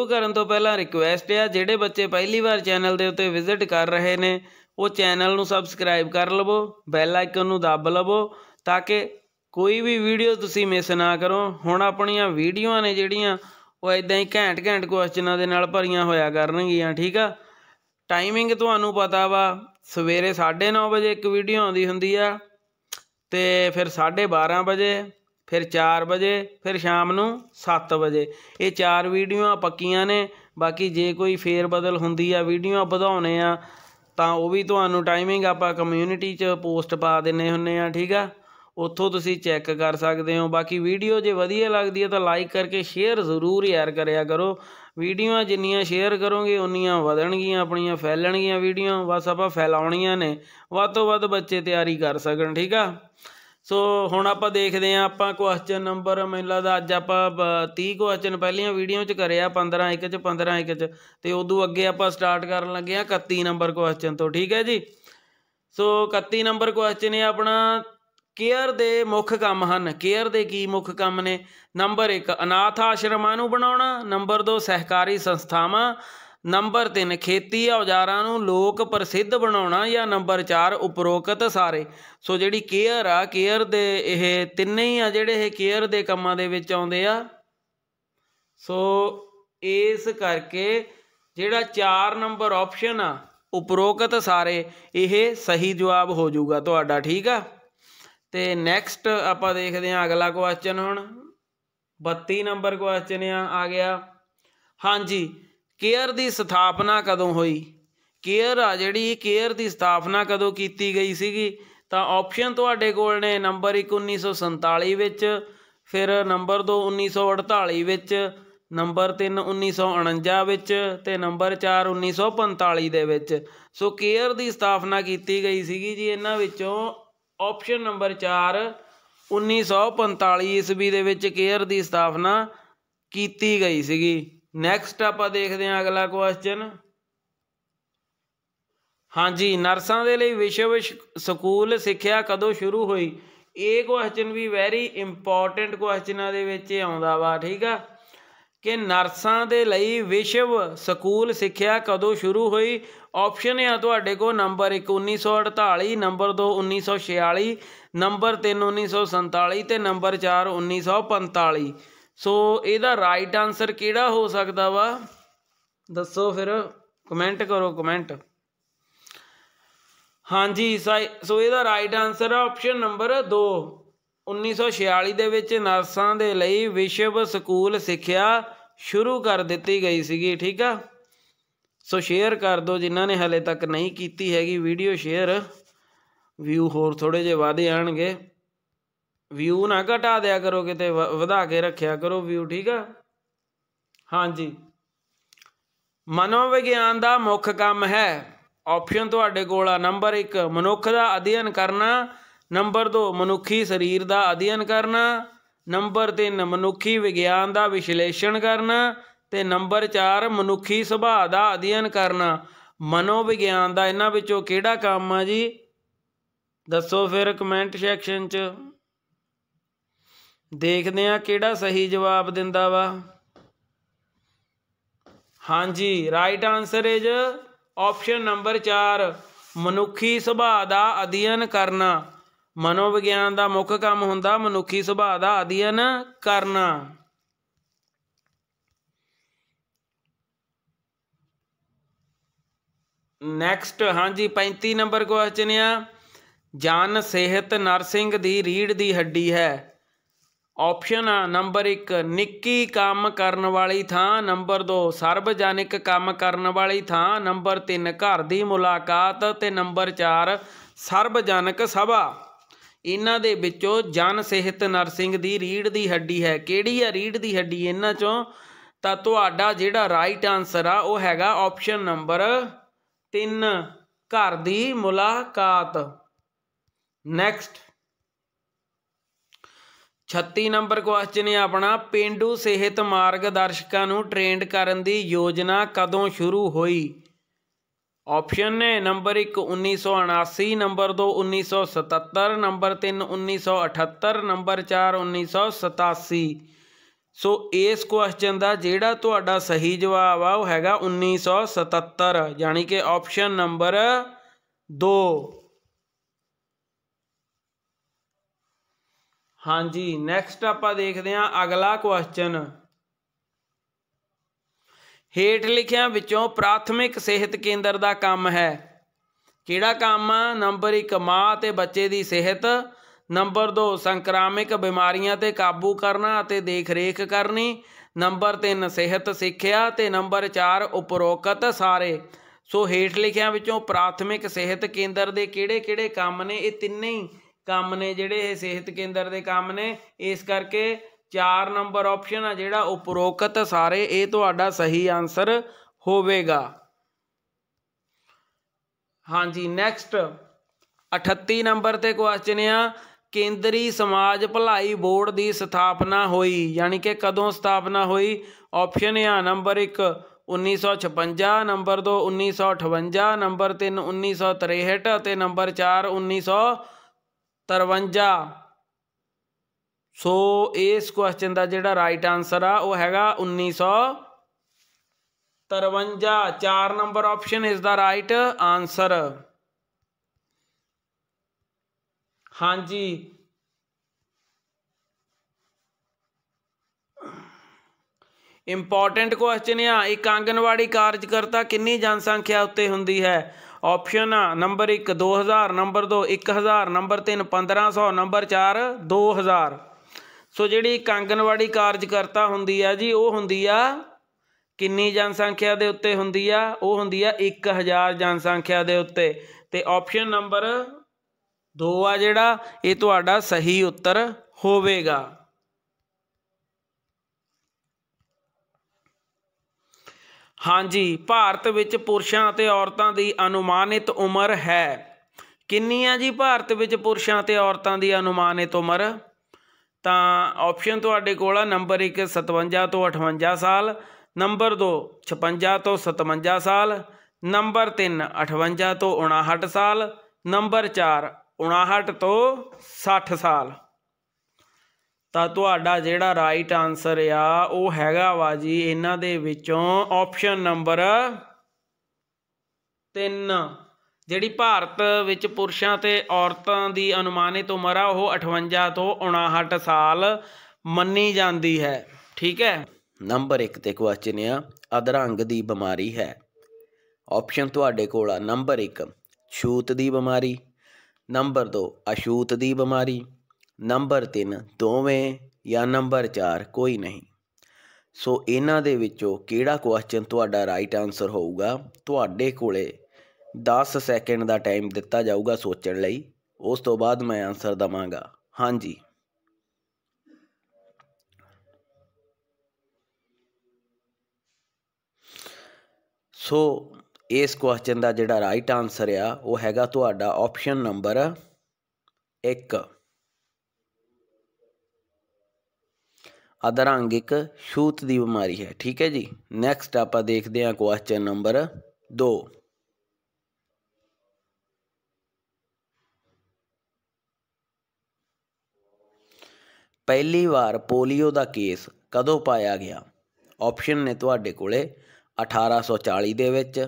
ਸ਼ੁਰੂ ਕਰਨ ਤੋਂ ਪਹਿਲਾਂ ਰਿਕੁਐਸਟ ਹੈ ਜਿਹੜੇ ਬੱਚੇ ਪਹਿਲੀ ਵਾਰ ਚੈਨਲ ਦੇ ਉੱਤੇ ਵਿਜ਼ਿਟ ਕਰ ਰਹੇ ਨੇ ਉਹ ਚੈਨਲ ਨੂੰ ਸਬਸਕ੍ਰਾਈਬ ਕਰ ਲਵੋ ਬੈਲ ਆਈਕਨ ਨੂੰ ਦਬ ਲਵੋ ਤਾਂ ਕਿ ਕੋਈ ਵੀ ਵੀਡੀਓ ਤੁਸੀਂ ਮਿਸ ਨਾ ਕਰੋ ਹੁਣ ਆਪਣੀਆਂ ਵੀਡੀਓਆਂ ਨੇ ਜਿਹੜੀਆਂ ਉਹ ਇਦਾਂ ਹੀ ਘੈਂਟ ਘੈਂਟ ਕੁਐਸਚਨਾਂ ਦੇ ਨਾਲ ਭਰੀਆਂ ਹੋਇਆ ਕਰਨਗੀਆਂ ਠੀਕ ਆ ਟਾਈਮਿੰਗ ਤੁਹਾਨੂੰ ਪਤਾ ਵਾ ਸਵੇਰੇ 9:30 ਵਜੇ ਇੱਕ ਵੀਡੀਓ ਆਉਂਦੀ ਹੁੰਦੀ ਆ ਤੇ ਫਿਰ 12:30 ਵਜੇ ਫਿਰ 4 ਵਜੇ ਫਿਰ ਸ਼ਾਮ ਨੂੰ 7 ਵਜੇ ਇਹ ਚਾਰ ਵੀਡੀਓਆਂ ਪੱਕੀਆਂ ਨੇ ਬਾਕੀ ਜੇ ਕੋਈ ਫੇਰ ਬਦਲ ਹੁੰਦੀ ਆ ਵੀਡੀਓ ਵਧਾਉਨੇ ਆ ਤਾਂ ਉਹ ਵੀ ਤੁਹਾਨੂੰ ਟਾਈਮਿੰਗ ਆਪਾਂ ਕਮਿਊਨਿਟੀ 'ਚ ਪੋਸਟ ਪਾ ਦਿੰਨੇ ਹੁੰਨੇ ਆ ਠੀਕ ਆ ਉੱਥੋਂ ਤੁਸੀਂ ਚੈੱਕ ਕਰ ਸਕਦੇ ਹੋ ਬਾਕੀ ਵੀਡੀਓ ਜੇ ਵਧੀਆ ਲੱਗਦੀ ਹੈ ਤਾਂ ਲਾਈਕ ਕਰਕੇ ਸ਼ੇਅਰ ਜ਼ਰੂਰ ਯਾਰ ਕਰਿਆ ਕਰੋ ਵੀਡੀਓਆਂ ਜਿੰਨੀਆਂ ਸ਼ੇਅਰ ਕਰੋਗੇ ਉਨੀਆਂ ਵਧਣਗੀਆਂ ਆਪਣੀਆਂ ਫੈਲਣਗੀਆਂ ਵੀਡੀਓ ਬਸ ਆਪਾਂ ਫੈਲਾਉਣੀਆਂ ਨੇ ਵੱਧ ਤੋਂ ਵੱਧ ਬੱਚੇ ਤਿਆਰੀ ਕਰ ਸਕਣ ਠੀਕ ਆ ਸੋ ਹੁਣ ਆਪਾਂ ਦੇਖਦੇ ਆਂ ਆਪਾਂ ਕੁਐਸਚਨ ਨੰਬਰ ਮੈਨੂੰ ਲੱਗਦਾ ਅੱਜ ਆਪਾਂ 30 ਕੁਐਸਚਨ ਪਹਿਲੀਆਂ ਵੀਡੀਓ 'ਚ ਕਰਿਆ 15 ਇੱਕ 'ਚ 15 ਇੱਕ 'ਚ ਤੇ ਉਦੋਂ ਅੱਗੇ ਆਪਾਂ ਸਟਾਰਟ ਕਰਨ ਲੱਗੇ ਆਂ 31 ਨੰਬਰ ਕੁਐਸਚਨ ਤੋਂ ਠੀਕ ਹੈ ਜੀ ਸੋ 31 ਨੰਬਰ ਕੁਐਸਚਨ ਹੈ ਆਪਣਾ ਕੇਅਰ ਦੇ ਮੁੱਖ ਕੰਮ ਹਨ ਕੇਅਰ ਦੇ ਕੀ ਮੁੱਖ ਕੰਮ ਨੇ ਨੰਬਰ 1 ਅਨਾਥ ਆਸ਼ਰਮਾਂ ਨੂੰ ਬਣਾਉਣਾ ਨੰਬਰ 2 ਸਹਿਕਾਰੀ ਸੰਸਥਾਵਾਂ ਨੰਬਰ 3 ਖੇਤੀ ਔਜ਼ਾਰਾਂ ਨੂੰ ਲੋਕ ਪ੍ਰਸਿੱਧ ਬਣਾਉਣਾ ਜਾਂ ਨੰਬਰ 4 ਉਪਰੋਕਤ ਸਾਰੇ ਸੋ ਜਿਹੜੀ ਕੇਅਰ ਆ ਕੇਅਰ ਦੇ ਇਹ ਤਿੰਨੇ ਹੀ ਆ ਜਿਹੜੇ ਇਹ ਕੇਅਰ ਦੇ ਕੰਮਾਂ ਦੇ ਵਿੱਚ ਆਉਂਦੇ ਆ ਸੋ ਇਸ ਕਰਕੇ ਜਿਹੜਾ 4 ਨੰਬਰ ਆਪਸ਼ਨ ਆ ਉਪਰੋਕਤ ਸਾਰੇ ਇਹ ਸਹੀ ਜਵਾਬ ਹੋ ਜਾਊਗਾ ਤੁਹਾਡਾ ਠੀਕ ਆ ਤੇ ਨੈਕਸਟ ਆਪਾਂ ਦੇਖਦੇ ਆ ਅਗਲਾ ਕੁਐਸਚਨ ਹੁਣ 32 ਨੰਬਰ ਕੁਐਸਚਨ ਆ ਆ ਗਿਆ ਹਾਂਜੀ ਕੇਅਰ ਦੀ ਸਥਾਪਨਾ ਕਦੋਂ ਹੋਈ ਕੇਅਰ ਆ ਜਿਹੜੀ ਕੇਅਰ ਦੀ ਸਥਾਪਨਾ ਕਦੋਂ ਕੀਤੀ ਗਈ ਸੀਗੀ ਤਾਂ ਆਪਸ਼ਨ ਤੁਹਾਡੇ ਕੋਲ ਨੇ ਨੰਬਰ 1 1947 ਵਿੱਚ ਫਿਰ ਨੰਬਰ 2 1948 ਵਿੱਚ ਨੰਬਰ 3 1949 ਵਿੱਚ ਤੇ ਨੰਬਰ 4 1945 ਦੇ ਵਿੱਚ ਸੋ ਕੇਅਰ ਦੀ ਸਥਾਪਨਾ ਕੀਤੀ ਗਈ ਸੀਗੀ ਜੀ ਇਹਨਾਂ ਵਿੱਚੋਂ ਆਪਸ਼ਨ ਨੰਬਰ 4 1945 ਈਸਵੀ ਦੇ ਵਿੱਚ ਕੇਅਰ ਦੀ ਸਥਾਪਨਾ ਕੀਤੀ ਗਈ ਸੀਗੀ ਨੈਕਸਟ ਆਪਾਂ ਦੇਖਦੇ ਹਾਂ ਅਗਲਾ ਕੁਐਸਚਨ ਹਾਂਜੀ ਨਰਸਾਂ ਦੇ ਲਈ ਵਿਸ਼ਵ ਸਕੂਲ ਸਿੱਖਿਆ ਕਦੋਂ ਸ਼ੁਰੂ ਹੋਈ ਇਹ ਕੁਐਸਚਨ ਵੀ ਵੈਰੀ ਇੰਪੋਰਟੈਂਟ ਕੁਐਸਚਨਾਂ ਦੇ ਵਿੱਚ ਆਉਂਦਾ ਵਾ ਠੀਕ ਆ ਕਿ ਨਰਸਾਂ ਦੇ ਲਈ ਵਿਸ਼ਵ ਸਕੂਲ ਸਿੱਖਿਆ ਕਦੋਂ ਸ਼ੁਰੂ ਹੋਈ ਆਪਸ਼ਨ ਆ ਤੁਹਾਡੇ ਕੋਲ ਨੰਬਰ 1 1948 ਨੰਬਰ 2 1946 ਨੰਬਰ 3 1947 ਤੇ ਨੰਬਰ 4 1945 ਸੋ ਇਹਦਾ ਰਾਈਟ ਆਨਸਰ ਕਿਹੜਾ ਹੋ ਸਕਦਾ ਵਾ ਦੱਸੋ ਫਿਰ ਕਮੈਂਟ ਕਰੋ ਕਮੈਂਟ ਹਾਂਜੀ ਸੋ ਇਹਦਾ ਰਾਈਟ ਆਨਸਰ ਆ ਆਪਸ਼ਨ ਨੰਬਰ 2 1946 ਦੇ ਵਿੱਚ ਨਾਸਾਂ ਦੇ ਲਈ ਵਿਸ਼ਵ ਸਕੂਲ ਸਿੱਖਿਆ ਸ਼ੁਰੂ ਕਰ ਦਿੱਤੀ ਗਈ ਸੀਗੀ ਠੀਕ ਆ ਸੋ ਸ਼ੇਅਰ ਕਰ ਦਿਓ ਜਿਨ੍ਹਾਂ ਨੇ ਹਲੇ ਤੱਕ ਨਹੀਂ ਕੀਤੀ ਹੈਗੀ ਵੀਡੀਓ ਸ਼ੇਅਰ ਵਿਊ ਹੋਰ ਥੋੜੇ ਜਿਹਾ ਵਾਧੇ ਆਣਗੇ ਵਿਊ ਨਾ ਘਟਾ ਦਿਆ ਕਰੋ ਕਿਤੇ ਵਧਾ ਕੇ ਰੱਖਿਆ ਕਰੋ ਵਿਊ ਠੀਕ ਆ ਹਾਂਜੀ ਮਨੋਵਿਗਿਆਨ ਦਾ ਮੁੱਖ ਕੰਮ ਹੈ ਆਪਸ਼ਨ ਤੁਹਾਡੇ ਕੋਲ ਆ ਨੰਬਰ 1 ਮਨੁੱਖ ਦਾ ਅਧਿਐਨ ਕਰਨਾ ਨੰਬਰ 2 ਮਨੁੱਖੀ ਸਰੀਰ ਦਾ ਅਧਿਐਨ ਕਰਨਾ ਨੰਬਰ 3 ਮਨੁੱਖੀ ਵਿਗਿਆਨ ਦਾ ਵਿਸ਼ਲੇਸ਼ਣ ਕਰਨਾ ਤੇ ਨੰਬਰ 4 ਮਨੁੱਖੀ ਸੁਭਾਅ ਦਾ ਅਧਿਐਨ ਕਰਨਾ ਮਨੋਵਿਗਿਆਨ ਦਾ ਇਹਨਾਂ ਵਿੱਚੋਂ ਕਿਹੜਾ ਕੰਮ ਆ ਜੀ ਦੱਸੋ ਫਿਰ ਕਮੈਂਟ ਸੈਕਸ਼ਨ 'ਚ ਦੇਖਦੇ ਆ ਕਿਹੜਾ ਸਹੀ ਜਵਾਬ ਦਿੰਦਾ ਵਾ ਹਾਂਜੀ right answer is option number 4 ਮਨੁੱਖੀ ਸੁਭਾਅ ਦਾ ਅਧਿਐਨ ਕਰਨਾ ਮਨੋਵਿਗਿਆਨ ਦਾ ਮੁੱਖ ਕੰਮ ਹੁੰਦਾ ਮਨੁੱਖੀ ਸੁਭਾਅ ਦਾ ਅਧਿਐਨ ਕਰਨਾ ਨੈਕਸਟ ਹਾਂਜੀ 35 ਨੰਬਰ ਕੁਐਸਚਨ ਆ ਜਨ ਸਿਹਤ ਨਰਸਿੰਗ ਦੀ ਰੀੜ ਦੀ ਹੱਡੀ ਹੈ ਆਪਸ਼ਨ ਆ ਨੰਬਰ 1 ਨਿੱਕੀ ਕੰਮ ਕਰਨ ਵਾਲੀ ਥਾਂ ਨੰਬਰ 2 ਸਰਬਜਨਿਕ ਕੰਮ ਕਰਨ ਵਾਲੀ ਥਾਂ ਨੰਬਰ 3 ਘਰ ਦੀ ਮੁਲਾਕਾਤ ਤੇ ਨੰਬਰ 4 ਸਰਬਜਨਕ ਸਭਾ ਇਹਨਾਂ ਦੇ ਵਿੱਚੋਂ ਜਨ ਸਿਹਤ ਨਰਸਿੰਗ ਦੀ ਰੀੜ ਦੀ ਹੱਡੀ ਹੈ ਕਿਹੜੀ ਹੈ ਰੀੜ ਦੀ ਹੱਡੀ ਇਹਨਾਂ ਚੋਂ ਤਾਂ ਤੁਹਾਡਾ ਜਿਹੜਾ ਰਾਈਟ ਆਨਸਰ ਆ ਉਹ ਹੈਗਾ ਆਪਸ਼ਨ ਨੰਬਰ 3 ਘਰ ਦੀ ਮੁਲਾਕਾਤ ਨੈਕਸਟ 36 ਨੰਬਰ ਕੁਐਸਚਨ ਹੈ ਆਪਣਾ ਪਿੰਡੂ ਸਿਹਤ ਮਾਰਗਦਰਸ਼ਕਾਂ ਨੂੰ ਟ੍ਰੇਨਡ ਕਰਨ ਦੀ ਯੋਜਨਾ ਕਦੋਂ ਸ਼ੁਰੂ ਹੋਈ ਆਪਸ਼ਨ ਨੇ number 1 1979 number 2 1977 number 3 1978 number 4 1987 so ਇਸ ਕੁਐਸਚਨ ਦਾ ਜਿਹੜਾ ਤੁਹਾਡਾ ਸਹੀ ਜਵਾਬ ਆ ਉਹ ਹੈਗਾ 1977 ਯਾਨੀ ਕਿ ਆਪਸ਼ਨ ਨੰਬਰ 2 ਹਾਂਜੀ ਨੈਕਸਟ ਆਪਾਂ ਦੇਖਦੇ ਹਾਂ ਅਗਲਾ ਕੁਐਸਚਨ ਹੇਠ ਲਿਖਿਆਂ ਵਿੱਚੋਂ ਪ੍ਰਾਥਮਿਕ ਸਿਹਤ ਕੇਂਦਰ ਦਾ ਕੰਮ ਹੈ ਕਿਹੜਾ ਕੰਮ ਆ ਨੰਬਰ 1 ਮਾਂ ਤੇ ਬੱਚੇ ਦੀ ਸਿਹਤ ਨੰਬਰ 2 ਸੰਕਰਾਮਿਕ ਬਿਮਾਰੀਆਂ ਤੇ ਕਾਬੂ ਕਰਨਾ ਅਤੇ ਦੇਖਰੇਖ ਕਰਨੀ ਨੰਬਰ 3 ਸਿਹਤ ਸਿੱਖਿਆ ਤੇ ਨੰਬਰ 4 ਉਪਰੋਕਤ ਸਾਰੇ ਸੋ ਹੇਠ ਲਿਖਿਆਂ ਵਿੱਚੋਂ ਪ੍ਰਾਥਮਿਕ ਸਿਹਤ ਕੇਂਦਰ ਦੇ ਕਿਹੜੇ-ਕਿਹੜੇ ਕੰਮ ਨੇ ਇਹ ਤਿੰਨੇ ਹੀ ਕੰਮ ਨੇ ਜਿਹੜੇ ਇਹ ਸਿਹਤ ਕੇਂਦਰ ਦੇ ਕੰਮ ਨੇ ਇਸ ਕਰਕੇ 4 ਨੰਬਰ ਆਪਸ਼ਨ ਆ ਜਿਹੜਾ ਉਪਰੋਕਤ ਸਾਰੇ ਇਹ ਤੁਹਾਡਾ ਸਹੀ ਆਨਸਰ ਹੋਵੇਗਾ ਹਾਂਜੀ ਨੈਕਸਟ 38 ਨੰਬਰ ਤੇ ਕੁਐਸਚਨ ਆ ਕੇਂਦਰੀ ਸਮਾਜ ਭਲਾਈ ਬੋਰਡ ਦੀ ਸਥਾਪਨਾ ਹੋਈ ਯਾਨੀ ਕਿ ਕਦੋਂ ਸਥਾਪਨਾ ਹੋਈ ਆਪਸ਼ਨ ਆ ਨੰਬਰ 1 1956 ਨੰਬਰ 2 1958 ਨੰਬਰ 3 1963 ਅਤੇ ਨੰਬਰ 4 53 ਸੋ ਇਸ ਕੁਐਸਚਨ ਦਾ ਜਿਹੜਾ ਰਾਈਟ ਆਨਸਰ ਆ ਉਹ ਹੈਗਾ 1953 4 ਨੰਬਰ ਆਪਸ਼ਨ ਇਸ ਦਾ ਰਾਈਟ ਆਨਸਰ ਹਾਂਜੀ ਇੰਪੋਰਟੈਂਟ ਕੁਐਸਚਨ ਆ ਇੱਕ ਆਂਗਨਵਾੜੀ ਕਾਰਜਕਰਤਾ ਕਿੰਨੀ ਜਨਸੰਖਿਆ ਉੱਤੇ ਹੁੰਦੀ ਹੈ option number 1 2000 number 2 1000 number 3 1500 number 4 2000 so ਜਿਹੜੀ ਇੱਕ ਆਂਗਨਵਾੜੀ ਕਾਰਜਕਰਤਾ ਹੁੰਦੀ ਆ ਜੀ ਉਹ ਹੁੰਦੀ ਆ ਕਿੰਨੀ ਜਨਸੰਖਿਆ ਦੇ ਉੱਤੇ ਹੁੰਦੀ ਆ ਉਹ ਹੁੰਦੀ ਆ 1000 ਜਨਸੰਖਿਆ ਦੇ ਉੱਤੇ ਤੇ ਆਪਸ਼ਨ ਨੰਬਰ 2 ਆ ਜਿਹੜਾ ਇਹ ਤੁਹਾਡਾ ਸਹੀ ਉੱਤਰ ਹੋਵੇਗਾ ਹਾਂਜੀ ਭਾਰਤ ਵਿੱਚ ਪੁਰਸ਼ਾਂ ਅਤੇ ਔਰਤਾਂ ਦੀ ਅਨੁਮਾਨਿਤ ਉਮਰ ਹੈ ਕਿੰਨੀ ਆ ਜੀ ਭਾਰਤ ਵਿੱਚ ਪੁਰਸ਼ਾਂ ਅਤੇ ਔਰਤਾਂ ਦੀ ਅਨੁਮਾਨਿਤ ਉਮਰ ਤਾਂ ਆਪਸ਼ਨ ਤੁਹਾਡੇ ਕੋਲ ਆ ਨੰਬਰ 1 57 ਤੋਂ 58 ਸਾਲ ਨੰਬਰ 2 56 ਤੋਂ 57 ਸਾਲ ਨੰਬਰ 3 58 ਤੋਂ 59 ਸਾਲ ਨੰਬਰ 4 59 ਤੋਂ 60 ਸਾਲ ਤਾਂ ਤੁਹਾਡਾ ਜਿਹੜਾ ਰਾਈਟ ਆਨਸਰ ਆ ਉਹ ਹੈਗਾ ਵਾ ਜੀ ਇਹਨਾਂ ਦੇ ਵਿੱਚੋਂ ਆਪਸ਼ਨ ਨੰਬਰ 3 ਜਿਹੜੀ ਭਾਰਤ ਵਿੱਚ ਪੁਰਸ਼ਾਂ ਤੇ ਔਰਤਾਂ ਦੀ ਅਨੁਮਾਨਿਤ ਉਮਰ ਆ ਉਹ 58 ਤੋਂ 59 ਸਾਲ ਮੰਨੀ ਜਾਂਦੀ ਹੈ ਠੀਕ ਹੈ ਨੰਬਰ 1 ਤੇ ਕੁਐਸਚਨ ਆ ਅਧਰੰਗ ਦੀ ਬਿਮਾਰੀ ਹੈ ਆਪਸ਼ਨ ਤੁਹਾਡੇ ਕੋਲ ਆ ਨੰਬਰ 1 ਛੂਤ ਦੀ ਬਿਮਾਰੀ ਨੰਬਰ 2 ਅਛੂਤ ਦੀ ਬਿਮਾਰੀ ਨੰਬਰ 3 ਦੋਵੇਂ ਜਾਂ ਨੰਬਰ 4 ਕੋਈ ਨਹੀਂ ਸੋ ਇਹਨਾਂ ਦੇ ਵਿੱਚੋਂ ਕਿਹੜਾ ਕੁਐਸਚਨ ਤੁਹਾਡਾ ਰਾਈਟ ਆਨਸਰ ਹੋਊਗਾ ਤੁਹਾਡੇ ਕੋਲੇ 10 ਸੈਕਿੰਡ ਦਾ ਟਾਈਮ ਦਿੱਤਾ ਜਾਊਗਾ ਸੋਚਣ ਲਈ ਉਸ ਤੋਂ ਬਾਅਦ ਮੈਂ ਆਨਸਰ ਦਵਾਂਗਾ ਹਾਂਜੀ ਸੋ ਇਸ ਕੁਐਸਚਨ ਦਾ ਜਿਹੜਾ ਰਾਈਟ ਆਨਸਰ ਆ ਉਹ ਹੈਗਾ ਤੁਹਾਡਾ ਆਪਸ਼ਨ ਨੰਬਰ 1 ਅਧਰੰਗਿਕ ਛੂਤ ਦੀ ਬਿਮਾਰੀ ਹੈ ਠੀਕ ਹੈ ਜੀ ਨੈਕਸਟ ਆਪਾਂ ਦੇਖਦੇ ਹਾਂ ਕੁਐਸਚਨ ਨੰਬਰ 2 ਪਹਿਲੀ ਵਾਰ ਪੋਲੀਓ ਦਾ ਕੇਸ ਕਦੋਂ ਪਾਇਆ ਗਿਆ ਆਪਸ਼ਨ ਨੇ ਤੁਹਾਡੇ ਕੋਲੇ 1840 ਦੇ ਵਿੱਚ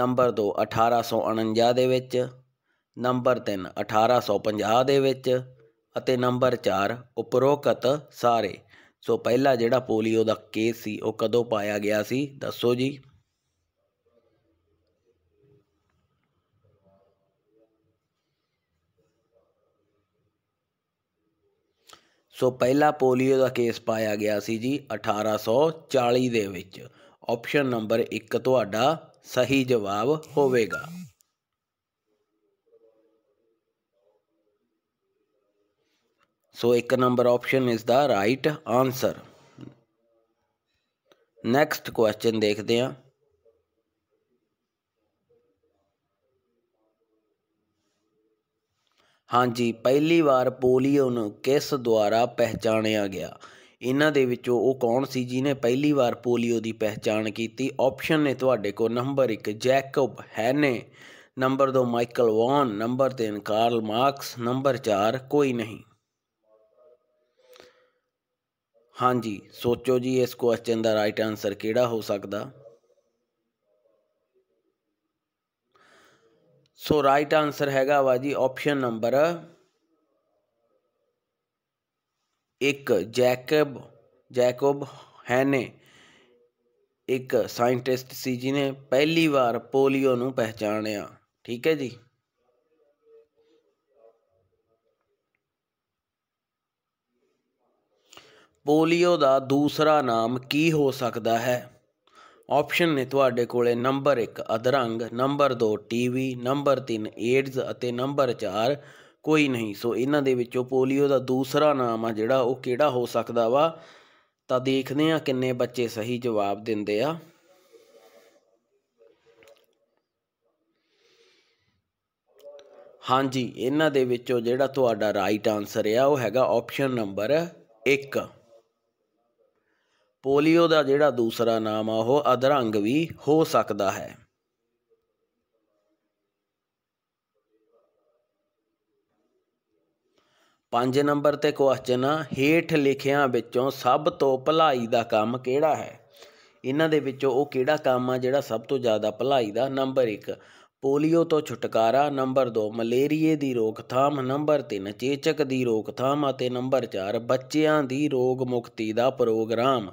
ਨੰਬਰ 2 1849 ਦੇ ਵਿੱਚ ਨੰਬਰ 3 1850 ਦੇ ਵਿੱਚ ਅਤੇ ਨੰਬਰ 4 ਉਪਰੋਕਤ ਸਾਰੇ ਸੋ ਪਹਿਲਾ ਜਿਹੜਾ ਪੋਲੀਓ ਦਾ ਕੇਸ ਸੀ ਉਹ ਕਦੋਂ ਪਾਇਆ ਗਿਆ ਸੀ ਦੱਸੋ ਜੀ ਸੋ ਪਹਿਲਾ ਪੋਲੀਓ ਦਾ ਕੇਸ ਪਾਇਆ ਗਿਆ ਸੀ ਜੀ 1840 ਦੇ ਵਿੱਚ ਆਪਸ਼ਨ ਨੰਬਰ 1 ਤੁਹਾਡਾ ਸਹੀ ਜਵਾਬ ਹੋਵੇਗਾ So, ਇੱਕ number option is the right answer. Next question ਦੇਖਦੇ ਹਾਂ ਹਾਂਜੀ ਪਹਿਲੀ ਵਾਰ ਪੋਲੀਓ ਨੂੰ ਕਿਸ ਦੁਆਰਾ ਪਹਿਚਾਣਿਆ ਗਿਆ ਇਹਨਾਂ ਦੇ ਵਿੱਚੋਂ ਉਹ ਕੌਣ ਸੀ ਜਿਨੇ ਪਹਿਲੀ ਵਾਰ ਪੋਲੀਓ ਦੀ ਪਹਿਚਾਣ ਕੀਤੀ ਆਪਸ਼ਨ ਨੇ ਤੁਹਾਡੇ ਕੋਲ number 1 Jacob Henle number 2 Michael Vaughan number 3 Karl Marx number 4 ਕੋਈ ਨਹੀਂ ਹਾਂਜੀ ਸੋਚੋ ਜੀ ਇਸ ਕੁਐਸਚਨ ਦਾ ਰਾਈਟ ਆਨਸਰ ਕਿਹੜਾ ਹੋ ਸਕਦਾ ਸੋ ਰਾਈਟ ਆਨਸਰ ਹੈਗਾ ਵਾ ਜੀ option number 1 Jacob Jacob Henle ਇੱਕ ਸਾਇੰਟਿਸਟ ਸੀ ਜਿਨੇ ਪਹਿਲੀ ਵਾਰ ਪੋਲੀਓ ਨੂੰ ਪਹਿਚਾਣਿਆ ਠੀਕ ਹੈ ਜੀ ਪੋਲੀਓ ਦਾ ਦੂਸਰਾ ਨਾਮ ਕੀ ਹੋ ਸਕਦਾ ਹੈ ਆਪਸ਼ਨ ਨੇ ਤੁਹਾਡੇ ਕੋਲੇ ਨੰਬਰ 1 ਅਧਰੰਗ ਨੰਬਰ 2 ਟੀਵੀ ਨੰਬਰ 3 ਏਡਸ ਅਤੇ ਨੰਬਰ 4 ਕੋਈ ਨਹੀਂ ਸੋ ਇਹਨਾਂ ਦੇ ਵਿੱਚੋਂ ਪੋਲੀਓ ਦਾ ਦੂਸਰਾ ਨਾਮ ਆ ਜਿਹੜਾ ਉਹ ਕਿਹੜਾ ਹੋ ਸਕਦਾ ਵਾ ਤਾਂ ਦੇਖਦੇ ਆ ਕਿੰਨੇ ਬੱਚੇ ਸਹੀ ਜਵਾਬ ਦਿੰਦੇ ਆ ਹਾਂਜੀ ਇਹਨਾਂ ਦੇ ਵਿੱਚੋਂ ਜਿਹੜਾ ਤੁਹਾਡਾ ਰਾਈਟ ਆਨਸਰ ਆ ਉਹ ਹੈਗਾ ਆਪਸ਼ਨ ਨੰਬਰ 1 ਪੋਲੀਓ ਦਾ ਜਿਹੜਾ ਦੂਸਰਾ ਨਾਮ ਆ ਉਹ ਅਧਰੰਗ ਵੀ ਹੋ ਸਕਦਾ ਹੈ ਪੰਜ ਨੰਬਰ ਤੇ ਕੁਐਸਚਨ ਆ ਹੇਠ ਲਿਖਿਆਂ ਵਿੱਚੋਂ ਸਭ ਤੋਂ ਭਲਾਈ ਦਾ ਕੰਮ ਕਿਹੜਾ ਹੈ ਇਹਨਾਂ ਦੇ ਵਿੱਚੋਂ ਉਹ ਕਿਹੜਾ ਕੰਮ ਆ ਜਿਹੜਾ ਸਭ ਤੋਂ ਜ਼ਿਆਦਾ ਭਲਾਈ ਦਾ ਨੰਬਰ 1 ਪੋਲੀਓ ਤੋਂ ਛੁਟਕਾਰਾ ਨੰਬਰ 2 ਮਲੇਰੀਏ ਦੀ ਰੋਕਥਾਮ ਨੰਬਰ 3 ਚੇਚਕ ਦੀ ਰੋਕਥਾਮ ਅਤੇ ਨੰਬਰ 4 ਬੱਚਿਆਂ ਦੀ ਰੋਗ ਮੁਕਤੀ ਦਾ ਪ੍ਰੋਗਰਾਮ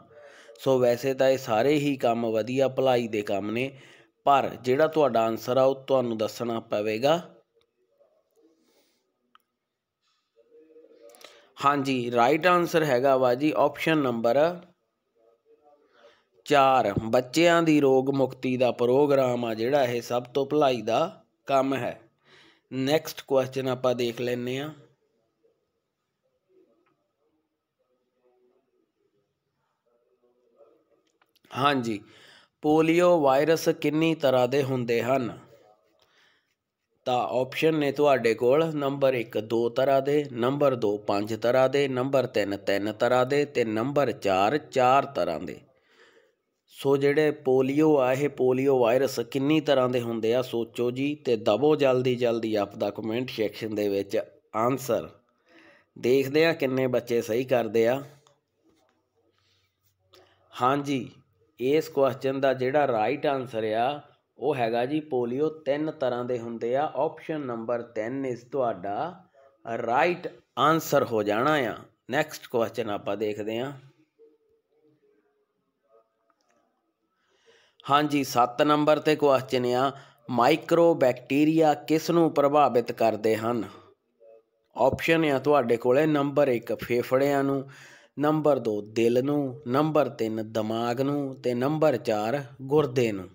ਸੋ ਵੈਸੇ ਤਾਂ ਇਹ ਸਾਰੇ ਹੀ ਕੰਮ ਵਧੀਆ ਭਲਾਈ ਦੇ ਕੰਮ ਨੇ ਪਰ ਜਿਹੜਾ ਤੁਹਾਡਾ ਆਨਸਰ ਆ ਉਹ ਤੁਹਾਨੂੰ ਦੱਸਣਾ ਪਵੇਗਾ ਹਾਂਜੀ ਰਾਈਟ ਆਨਸਰ ਹੈਗਾ ਵਾ ਜੀ ਆਪਸ਼ਨ ਨੰਬਰ 4 ਬੱਚਿਆਂ ਦੀ ਰੋਗ ਮੁਕਤੀ ਦਾ ਪ੍ਰੋਗਰਾਮ ਆ ਜਿਹੜਾ ਇਹ ਸਭ ਤੋਂ ਭਲਾਈ ਦਾ ਕੰਮ ਹੈ ਨੈਕਸਟ ਕੁਐਸਚਨ ਆਪਾਂ ਦੇਖ ਲੈਨੇ ਆ ਹਾਂਜੀ ਪੋਲੀਓ ਵਾਇਰਸ ਕਿੰਨੀ ਤਰ੍ਹਾਂ ਦੇ ਹੁੰਦੇ ਹਨ ਤਾਂ ਆਪਸ਼ਨ ਨੇ ਤੁਹਾਡੇ ਕੋਲ ਨੰਬਰ 1 ਦੋ ਤਰ੍ਹਾਂ ਦੇ ਨੰਬਰ 2 ਪੰਜ ਤਰ੍ਹਾਂ ਦੇ ਨੰਬਰ 3 ਤਿੰਨ ਤਰ੍ਹਾਂ ਦੇ ਤੇ ਨੰਬਰ 4 ਚਾਰ ਤਰ੍ਹਾਂ ਦੇ ਸੋ ਜਿਹੜੇ ਪੋਲੀਓ ਆ ਇਹ ਪੋਲੀਓ ਵਾਇਰਸ ਕਿੰਨੀ ਤਰ੍ਹਾਂ ਦੇ ਹੁੰਦੇ ਆ ਸੋਚੋ ਜੀ ਤੇ ਦਬੋ ਜਲਦੀ ਜਲਦੀ ਆਪ ਦਾ ਕਮੈਂਟ ਸੈਕਸ਼ਨ ਦੇ ਵਿੱਚ ਆਨਸਰ ਦੇਖਦੇ ਆ ਕਿੰਨੇ ਬੱਚੇ ਸਹੀ ਕਰਦੇ ਆ ਹਾਂਜੀ ਇਸ ਕੁਐਸਚਨ ਦਾ ਜਿਹੜਾ ਰਾਈਟ ਆਨਸਰ ਆ ਉਹ ਹੈਗਾ ਜੀ ਪੋਲੀਓ ਤਿੰਨ ਤਰ੍ਹਾਂ ਦੇ ਹੁੰਦੇ ਆ ਆਪਸ਼ਨ ਨੰਬਰ 3 ਇਸ ਤੁਹਾਡਾ ਰਾਈਟ ਆਨਸਰ ਹੋ ਜਾਣਾ ਆ ਨੈਕਸਟ ਕੁਐਸਚਨ ਆਪਾਂ ਦੇਖਦੇ ਆ ਹਾਂਜੀ 7 ਨੰਬਰ ਤੇ ਕੁਐਸਚਨ ਆ ਮਾਈਕਰੋ ਬੈਕਟੀਰੀਆ ਕਿਸ ਨੂੰ ਪ੍ਰਭਾਵਿਤ ਕਰਦੇ ਹਨ ਆਪਸ਼ਨ ਆ ਤੁਹਾਡੇ ਕੋਲੇ ਨੰਬਰ 1 ਫੇਫੜਿਆਂ ਨੂੰ ਨੰਬਰ 2 ਦਿਲ ਨੂੰ ਨੰਬਰ 3 ਦਿਮਾਗ ਨੂੰ ਤੇ ਨੰਬਰ 4 ਗੁਰਦੇ ਨੂੰ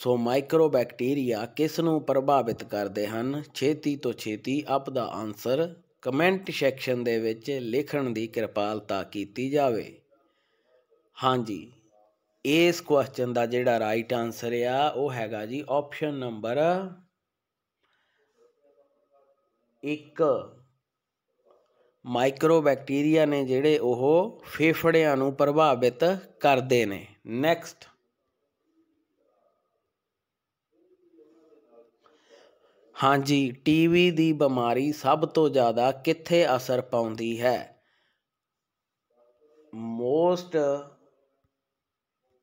ਸੋ ਮਾਈਕਰੋਬੈਕਟੀਰੀਆ ਕਿਸ ਨੂੰ ਪ੍ਰਭਾਵਿਤ ਕਰਦੇ ਹਨ ਛੇਤੀ ਤੋਂ ਛੇਤੀ ਆਪ ਦਾ ਆਨਸਰ ਕਮੈਂਟ ਸੈਕਸ਼ਨ ਦੇ ਵਿੱਚ ਲਿਖਣ ਦੀ ਕਿਰਪਾਲਤਾ ਕੀਤੀ ਜਾਵੇ ਹਾਂਜੀ ਇਸ ਕੁਐਸਚਨ ਦਾ ਜਿਹੜਾ ਰਾਈਟ ਆਨਸਰ ਆ ਉਹ ਹੈਗਾ ਜੀ ਆਪਸ਼ਨ ਨੰਬਰ 1 ਮਾਈਕਰੋਬੈਕਟੀਰੀਆ ਨੇ ਜਿਹੜੇ ਉਹ ਫੇਫੜਿਆਂ ਨੂੰ ਪ੍ਰਭਾਵਿਤ ਕਰਦੇ ਨੇ ਨੈਕਸਟ ਹਾਂਜੀ ਟੀਵੀ ਦੀ ਬਿਮਾਰੀ ਸਭ ਤੋਂ ਜ਼ਿਆਦਾ ਕਿੱਥੇ ਅਸਰ ਪਾਉਂਦੀ ਹੈ ਮੋਸਟ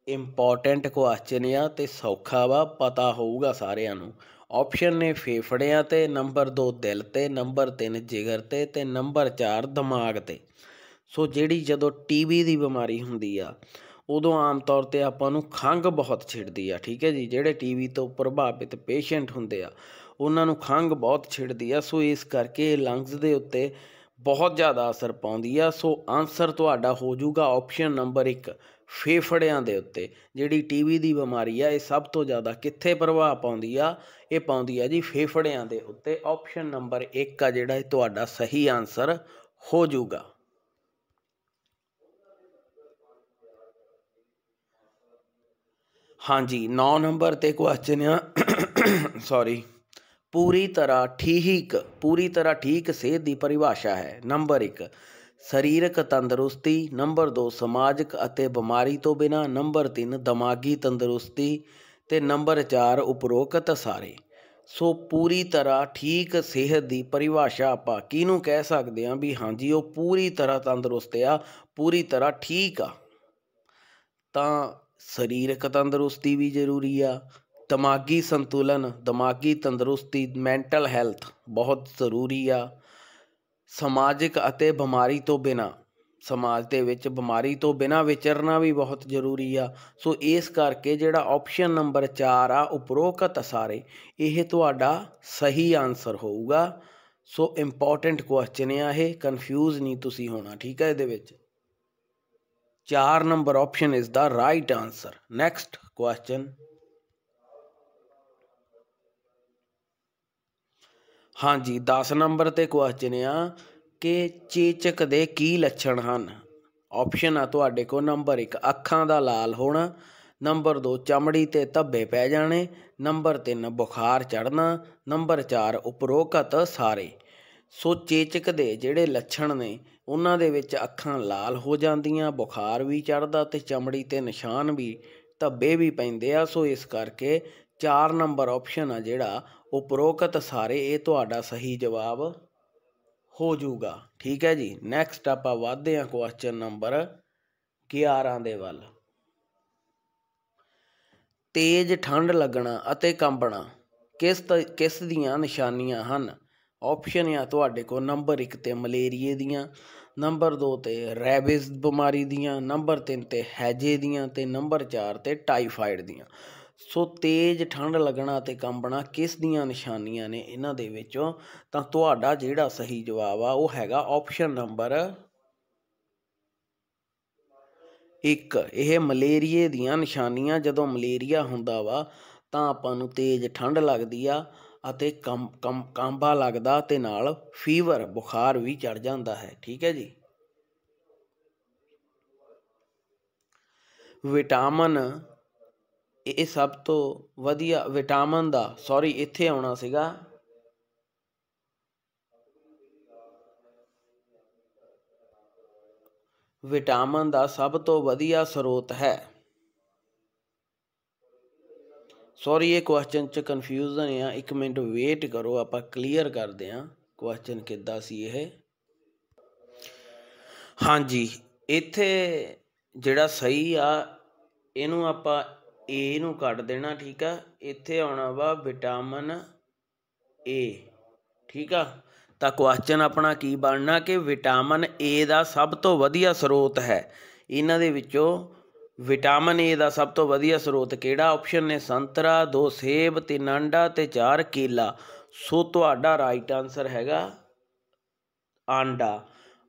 ਇੰਪੋਰਟੈਂਟ ਕੁਐਸਚਨ ਆ ਤੇ ਸੌਖਾ ਵਾ ਪਤਾ ਹੋਊਗਾ ਸਾਰਿਆਂ ਨੂੰ ਆਪਸ਼ਨ ਨੇ ਫੇਫੜਿਆਂ ਤੇ ਨੰਬਰ 2 ਦਿਲ ਤੇ ਨੰਬਰ 3 ਜਿਗਰ ਤੇ ਤੇ ਨੰਬਰ 4 ਦਿਮਾਗ ਤੇ ਸੋ ਜਿਹੜੀ ਜਦੋਂ ਟੀਬੀ ਦੀ ਬਿਮਾਰੀ ਹੁੰਦੀ ਆ ਉਦੋਂ ਆਮ ਤੌਰ ਤੇ ਆਪਾਂ ਨੂੰ ਖੰਘ ਬਹੁਤ ਛਿੜਦੀ ਆ ਠੀਕ ਹੈ ਜੀ ਜਿਹੜੇ ਟੀਵੀ ਤੋਂ ਪ੍ਰਭਾਵਿਤ ਪੇਸ਼ੈਂਟ ਹੁੰਦੇ ਆ ਉਹਨਾਂ ਨੂੰ ਖੰਘ ਬਹੁਤ ਛਿੜਦੀ ਆ ਸੋ ਇਸ ਕਰਕੇ ਲੰਗਸ ਦੇ ਉੱਤੇ ਬਹੁਤ ਜ਼ਿਆਦਾ ਅਸਰ ਪਾਉਂਦੀ ਆ ਸੋ ਆਨਸਰ ਤੁਹਾਡਾ ਹੋ ਜਾਊਗਾ ਆਪਸ਼ਨ ਨੰਬਰ 1 ਫੇਫੜਿਆਂ ਦੇ ਉੱਤੇ ਜਿਹੜੀ ਟੀਵੀ ਦੀ ਬਿਮਾਰੀ ਆ ਇਹ ਸਭ ਤੋਂ ਜ਼ਿਆਦਾ ਕਿੱਥੇ ਪ੍ਰਭਾਵ ਪਾਉਂਦੀ ਆ ਇਹ ਪਾਉਂਦੀ ਆ ਜੀ ਫੇਫੜਿਆਂ ਦੇ ਉੱਤੇ ਆਪਸ਼ਨ ਨੰਬਰ 1 ਆ ਜਿਹੜਾ ਇਹ ਤੁਹਾਡਾ ਸਹੀ ਆਨਸਰ ਹੋ ਜਾਊਗਾ ਹਾਂਜੀ 9 ਨੰਬਰ ਤੇ ਕੁਐਸਚਨ ਆ ਸੌਰੀ ਪੂਰੀ ਤਰ੍ਹਾਂ ਠੀਕ ਪੂਰੀ ਤਰ੍ਹਾਂ ਠੀਕ ਸਿਹਤ ਦੀ ਪਰਿਭਾਸ਼ਾ ਹੈ ਨੰਬਰ 1 ਸਰੀਰਕ ਤੰਦਰੁਸਤੀ ਨੰਬਰ 2 ਸਮਾਜਿਕ ਅਤੇ ਬਿਮਾਰੀ ਤੋਂ ਬਿਨਾ ਨੰਬਰ 3 ਦਿਮਾਗੀ ਤੰਦਰੁਸਤੀ ਤੇ ਨੰਬਰ 4 ਉਪਰੋਕਤ ਸਾਰੇ ਸੋ ਪੂਰੀ ਤਰ੍ਹਾਂ ਠੀਕ ਸਿਹਤ ਦੀ ਪਰਿਭਾਸ਼ਾ ਆਪਾਂ ਕਿਹਨੂੰ ਕਹਿ ਸਕਦੇ ਆਂ ਵੀ ਹਾਂਜੀ ਉਹ ਪੂਰੀ ਤਰ੍ਹਾਂ ਤੰਦਰੁਸਤ ਆ ਪੂਰੀ ਤਰ੍ਹਾਂ ਠੀਕ ਆ ਤਾਂ ਸਰੀਰਕ ਤੰਦਰੁਸਤੀ ਵੀ ਜ਼ਰੂਰੀ ਆ ਦਿਮਾਗੀ ਸੰਤੁਲਨ ਦਿਮਾਗੀ ਤੰਦਰੁਸਤੀ ਮੈਂਟਲ ਹੈਲਥ ਬਹੁਤ ਜ਼ਰੂਰੀ ਆ ਸਮਾਜਿਕ ਅਤੇ ਬਿਮਾਰੀ ਤੋਂ ਬਿਨਾ ਸਮਾਜ ਦੇ ਵਿੱਚ ਬਿਮਾਰੀ ਤੋਂ ਬਿਨਾ ਵਿਚਰਨਾ ਵੀ ਬਹੁਤ ਜ਼ਰੂਰੀ ਆ ਸੋ ਇਸ ਕਰਕੇ ਜਿਹੜਾ ਆਪਸ਼ਨ ਨੰਬਰ 4 ਆ ਉਪਰੋਕਤ ਸਾਰੇ ਇਹ ਤੁਹਾਡਾ ਸਹੀ ਆਨਸਰ ਹੋਊਗਾ ਸੋ ਇੰਪੋਰਟੈਂਟ ਕੁਐਸਚਨ ਆ ਇਹ ਕਨਫਿਊਜ਼ ਨਹੀਂ ਤੁਸੀਂ ਹੋਣਾ ਠੀਕ ਹੈ ਇਹਦੇ ਵਿੱਚ 4 number option is the right answer next question ਹਾਂਜੀ 10 ਨੰਬਰ ਤੇ ਕੁਐਸਚਨ ਆ ਕਿ ਚੇਚਕ ਦੇ ਕੀ ਲੱਛਣ ਹਨ ਆਪਸ਼ਨ ਆ ਤੁਹਾਡੇ ਕੋਲ ਨੰਬਰ 1 ਅੱਖਾਂ ਦਾ ਲਾਲ ਹੋਣਾ ਨੰਬਰ 2 ਚਮੜੀ ਤੇ ਧੱਬੇ ਪੈ ਜਾਣੇ ਨੰਬਰ 3 ਬੁਖਾਰ ਚੜਨਾ ਨੰਬਰ 4 ਉਪਰੋਕਤ ਸਾਰੇ ਸੋ ਚੇਚਕ ਦੇ ਜਿਹੜੇ ਲੱਛਣ ਨੇ ਉਹਨਾਂ ਦੇ ਵਿੱਚ ਅੱਖਾਂ ਲਾਲ ਹੋ ਜਾਂਦੀਆਂ ਬੁਖਾਰ ਵੀ ਚੜਦਾ ਤੇ ਚਮੜੀ ਤੇ ਨਿਸ਼ਾਨ ਵੀ ਧੱਬੇ ਵੀ ਪੈਂਦੇ ਆ ਸੋ ਇਸ ਕਰਕੇ 4 ਨੰਬਰ ਆਪਸ਼ਨ ਆ ਜਿਹੜਾ ਉਪਰੋਕਤ ਸਾਰੇ ਇਹ ਤੁਹਾਡਾ ਸਹੀ ਜਵਾਬ ਹੋ ਜਾਊਗਾ ਠੀਕ ਹੈ ਜੀ ਨੈਕਸਟ ਆਪਾਂ ਵਧਦੇ ਹਾਂ ਕੁਐਸਚਨ ਨੰਬਰ 11 ਦੇ ਵੱਲ ਤੇਜ਼ ਠੰਡ ਲੱਗਣਾ ਅਤੇ ਕੰਬਣਾ ਕਿਸ ਕਿਸ ਦੀਆਂ ਨਿਸ਼ਾਨੀਆਂ ਹਨ ਆਪਸ਼ਨ ਆ ਤੁਹਾਡੇ ਕੋਲ ਨੰਬਰ 1 ਤੇ ਮਲੇਰੀਏ ਦੀਆਂ ਨੰਬਰ 2 ਤੇ ਰੈਬਿਸ ਬਿਮਾਰੀ ਦੀਆਂ ਨੰਬਰ 3 ਤੇ ਹੈਜੇ ਦੀਆਂ ਤੇ ਨੰਬਰ 4 ਤੇ ਟਾਈਫਾਇਡ ਦੀਆਂ ਸੋ ਤੇਜ਼ ਠੰਡ ਲੱਗਣਾ ਤੇ ਕੰਬਣਾ ਕਿਸ ਦੀਆਂ ਨਿਸ਼ਾਨੀਆਂ ਨੇ ਇਹਨਾਂ ਦੇ ਵਿੱਚੋਂ ਤਾਂ ਤੁਹਾਡਾ ਜਿਹੜਾ ਸਹੀ ਜਵਾਬ ਆ ਉਹ ਹੈਗਾ ਆਪਸ਼ਨ ਨੰਬਰ 1 ਇਹ ਮਲੇਰੀਏ ਦੀਆਂ ਨਿਸ਼ਾਨੀਆਂ ਜਦੋਂ ਮਲੇਰੀਆ ਹੁੰਦਾ ਵਾ ਤਾਂ ਆਪਾਂ ਨੂੰ ਤੇਜ਼ ਠੰਡ ਲੱਗਦੀ ਆ ਅਤੇ ਕੰਮ ਕੰਮ ਕਾਂਬਾ ਲੱਗਦਾ ਤੇ ਨਾਲ ਫੀਵਰ ਬੁਖਾਰ ਵੀ ਚੜ ਜਾਂਦਾ ਹੈ ਠੀਕ ਹੈ ਜੀ ਵਿਟਾਮਿਨ ਇਹ ਸਭ ਤੋਂ ਵਧੀਆ ਵਿਟਾਮਿਨ ਦਾ ਸੌਰੀ ਇੱਥੇ ਆਉਣਾ ਸੀਗਾ ਵਿਟਾਮਿਨ ਦਾ ਸਭ ਤੋਂ ਵਧੀਆ ਸਰੋਤ ਹੈ ਸੌਰੀ ਇਹ ਕੁਐਸਚਨ ਚ ਕਨਫਿਊਜ਼ਨ ਆ 1 ਮਿੰਟ ਵੇਟ ਕਰੋ ਆਪਾਂ ਕਲੀਅਰ ਕਰਦੇ ਆ ਕੁਐਸਚਨ ਕਿੱਦਾਂ ਸੀ ਇਹ ਹਾਂਜੀ ਇੱਥੇ ਜਿਹੜਾ ਸਹੀ ਆ ਇਹਨੂੰ ਆਪਾਂ ਏ ਨੂੰ ਕੱਢ ਦੇਣਾ ਠੀਕ ਆ ਇੱਥੇ ਆਉਣਾ ਵਾ ਵਿਟਾਮਿਨ ਏ ਠੀਕ ਆ ਤਾਂ ਕੁਐਸਚਨ ਆਪਣਾ ਕੀ ਬਣਨਾ ਕਿ ਵਿਟਾਮਿਨ ਏ ਦਾ ਸਭ ਤੋਂ ਵਧੀਆ ਸਰੋਤ ਹੈ ਇਹਨਾਂ ਦੇ ਵਿੱਚੋਂ ਵਿਟਾਮਿਨ ਏ ਦਾ ਸਭ ਤੋਂ ਵਧੀਆ ਸਰੋਤ ਕਿਹੜਾ ਆਪਸ਼ਨ ਨੇ ਸੰਤਰਾ ਦੋ ਸੇਬ ਤਿੰਨ ਅੰਡਾ ਤੇ ਚਾਰ ਕੇਲਾ ਸੋ ਤੁਹਾਡਾ ਰਾਈਟ ਆਨਸਰ ਹੈਗਾ ਆਂਡਾ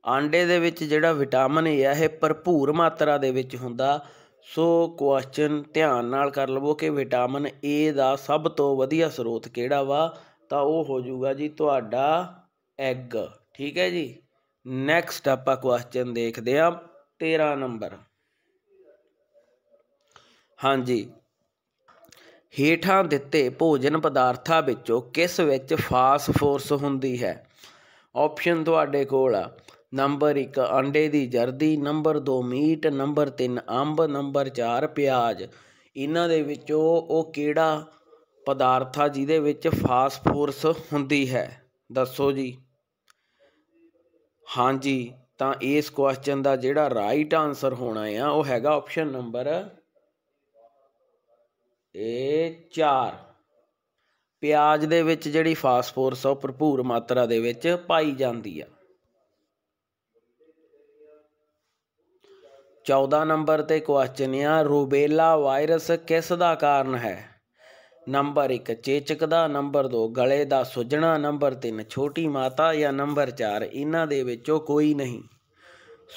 ਆਂਡੇ ਦੇ ਵਿੱਚ ਜਿਹੜਾ ਵਿਟਾਮਿਨ ਏ ਹੈ ਇਹ ਭਰਪੂਰ ਮਾਤਰਾ ਦੇ ਵਿੱਚ ਹੁੰਦਾ ਸੋ ਕੁਐਸਚਨ ਧਿਆਨ ਨਾਲ ਕਰ ਲਵੋ ਕਿ ਵਿਟਾਮਿਨ ਏ ਦਾ ਸਭ ਤੋਂ ਵਧੀਆ ਸਰੋਤ ਕਿਹੜਾ ਵਾ ਤਾਂ ਉਹ ਹੋ ਜਾਊਗਾ ਜੀ ਤੁਹਾਡਾ ਐਗ ਠੀਕ ਹੈ ਜੀ ਨੈਕਸਟ ਆਪਾਂ ਕੁਐਸਚਨ ਦੇਖਦੇ ਆ 13 ਨੰਬਰ ਹਾਂਜੀ ਹੇਠਾਂ ਦਿੱਤੇ ਭੋਜਨ ਪਦਾਰਥਾਂ ਵਿੱਚੋਂ ਕਿਸ ਵਿੱਚ ਫਾਸਫੋਰਸ ਹੁੰਦੀ ਹੈ ਆਪਸ਼ਨ ਤੁਹਾਡੇ ਕੋਲ ਆ ਨੰਬਰ 1 ਅੰਡੇ ਦੀ ਜਰਦੀ ਨੰਬਰ 2 ਮੀਟ ਨੰਬਰ 3 ਅੰਬ ਨੰਬਰ 4 ਪਿਆਜ਼ ਇਹਨਾਂ ਦੇ ਵਿੱਚੋਂ ਉਹ ਕਿਹੜਾ ਪਦਾਰਥ ਆ ਜਿਹਦੇ ਵਿੱਚ ਫਾਸਫੋਰਸ ਹੁੰਦੀ ਹੈ ਦੱਸੋ ਜੀ ਹਾਂਜੀ ਤਾਂ ਇਸ ਕੁਐਸਚਨ ਦਾ ਜਿਹੜਾ ਰਾਈਟ ਆਨਸਰ ਹੋਣਾ ਆ ਉਹ ਹੈਗਾ ਆਪਸ਼ਨ ਨੰਬਰ ਏ 4 ਪਿਆਜ਼ ਦੇ ਵਿੱਚ ਜਿਹੜੀ ਫਾਸਫੋਰਸ ਉਹ ਭਰਪੂਰ ਮਾਤਰਾ ਦੇ ਵਿੱਚ ਪਾਈ ਜਾਂਦੀ ਆ 14 ਨੰਬਰ ਤੇ ਕੁਐਸਚਨ ਆ ਰੂਬੇਲਾ ਵਾਇਰਸ ਕਿਸ ਦਾ ਕਾਰਨ ਹੈ ਨੰਬਰ 1 ਚੇਚਕ ਦਾ ਨੰਬਰ 2 ਗਲੇ ਦਾ ਸੁਜਣਾ ਨੰਬਰ 3 ਛੋਟੀ ਮਾਤਾ ਜਾਂ ਨੰਬਰ 4 ਇਹਨਾਂ ਦੇ ਵਿੱਚੋਂ ਕੋਈ ਨਹੀਂ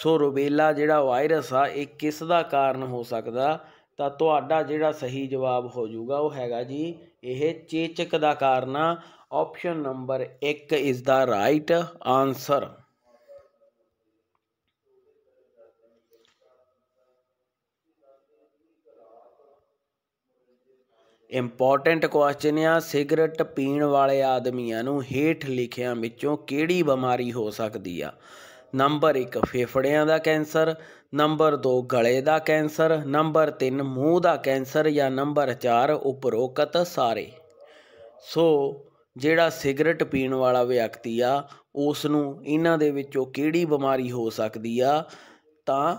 ਸੋ ਰੂਬੇਲਾ ਜਿਹੜਾ ਵਾਇਰਸ ਆ ਇਹ ਕਿਸ ਦਾ ਕਾਰਨ ਹੋ ਸਕਦਾ ਤਾਂ ਤੁਹਾਡਾ ਜਿਹੜਾ ਸਹੀ ਜਵਾਬ ਹੋ ਜਾਊਗਾ ਉਹ ਹੈਗਾ ਜੀ ਇਹ ਚੇਚਕ ਦਾ ਕਾਰਨ ਆ option number 1 is the right answer important question ਆ ਸਿਗਰਟ ਪੀਣ ਵਾਲੇ ਆਦਮੀਆਂ ਨੂੰ ਹੇਠ ਲਿਖਿਆਂ ਵਿੱਚੋਂ ਕਿਹੜੀ ਬਿਮਾਰੀ ਹੋ ਸਕਦੀ ਆ ਨੰਬਰ 1 ਫੇਫੜਿਆਂ ਦਾ ਕੈਂਸਰ ਨੰਬਰ 2 ਗਲੇ ਦਾ ਕੈਂਸਰ ਨੰਬਰ 3 ਮੂੰਹ ਦਾ ਕੈਂਸਰ ਜਾਂ ਨੰਬਰ 4 ਉਪਰੋਕਤ ਸਾਰੇ ਸੋ ਜਿਹੜਾ ਸਿਗਰਟ ਪੀਣ ਵਾਲਾ ਵਿਅਕਤੀ ਆ ਉਸ ਨੂੰ ਇਹਨਾਂ ਦੇ ਵਿੱਚੋਂ ਕਿਹੜੀ ਬਿਮਾਰੀ ਹੋ ਸਕਦੀ ਆ ਤਾਂ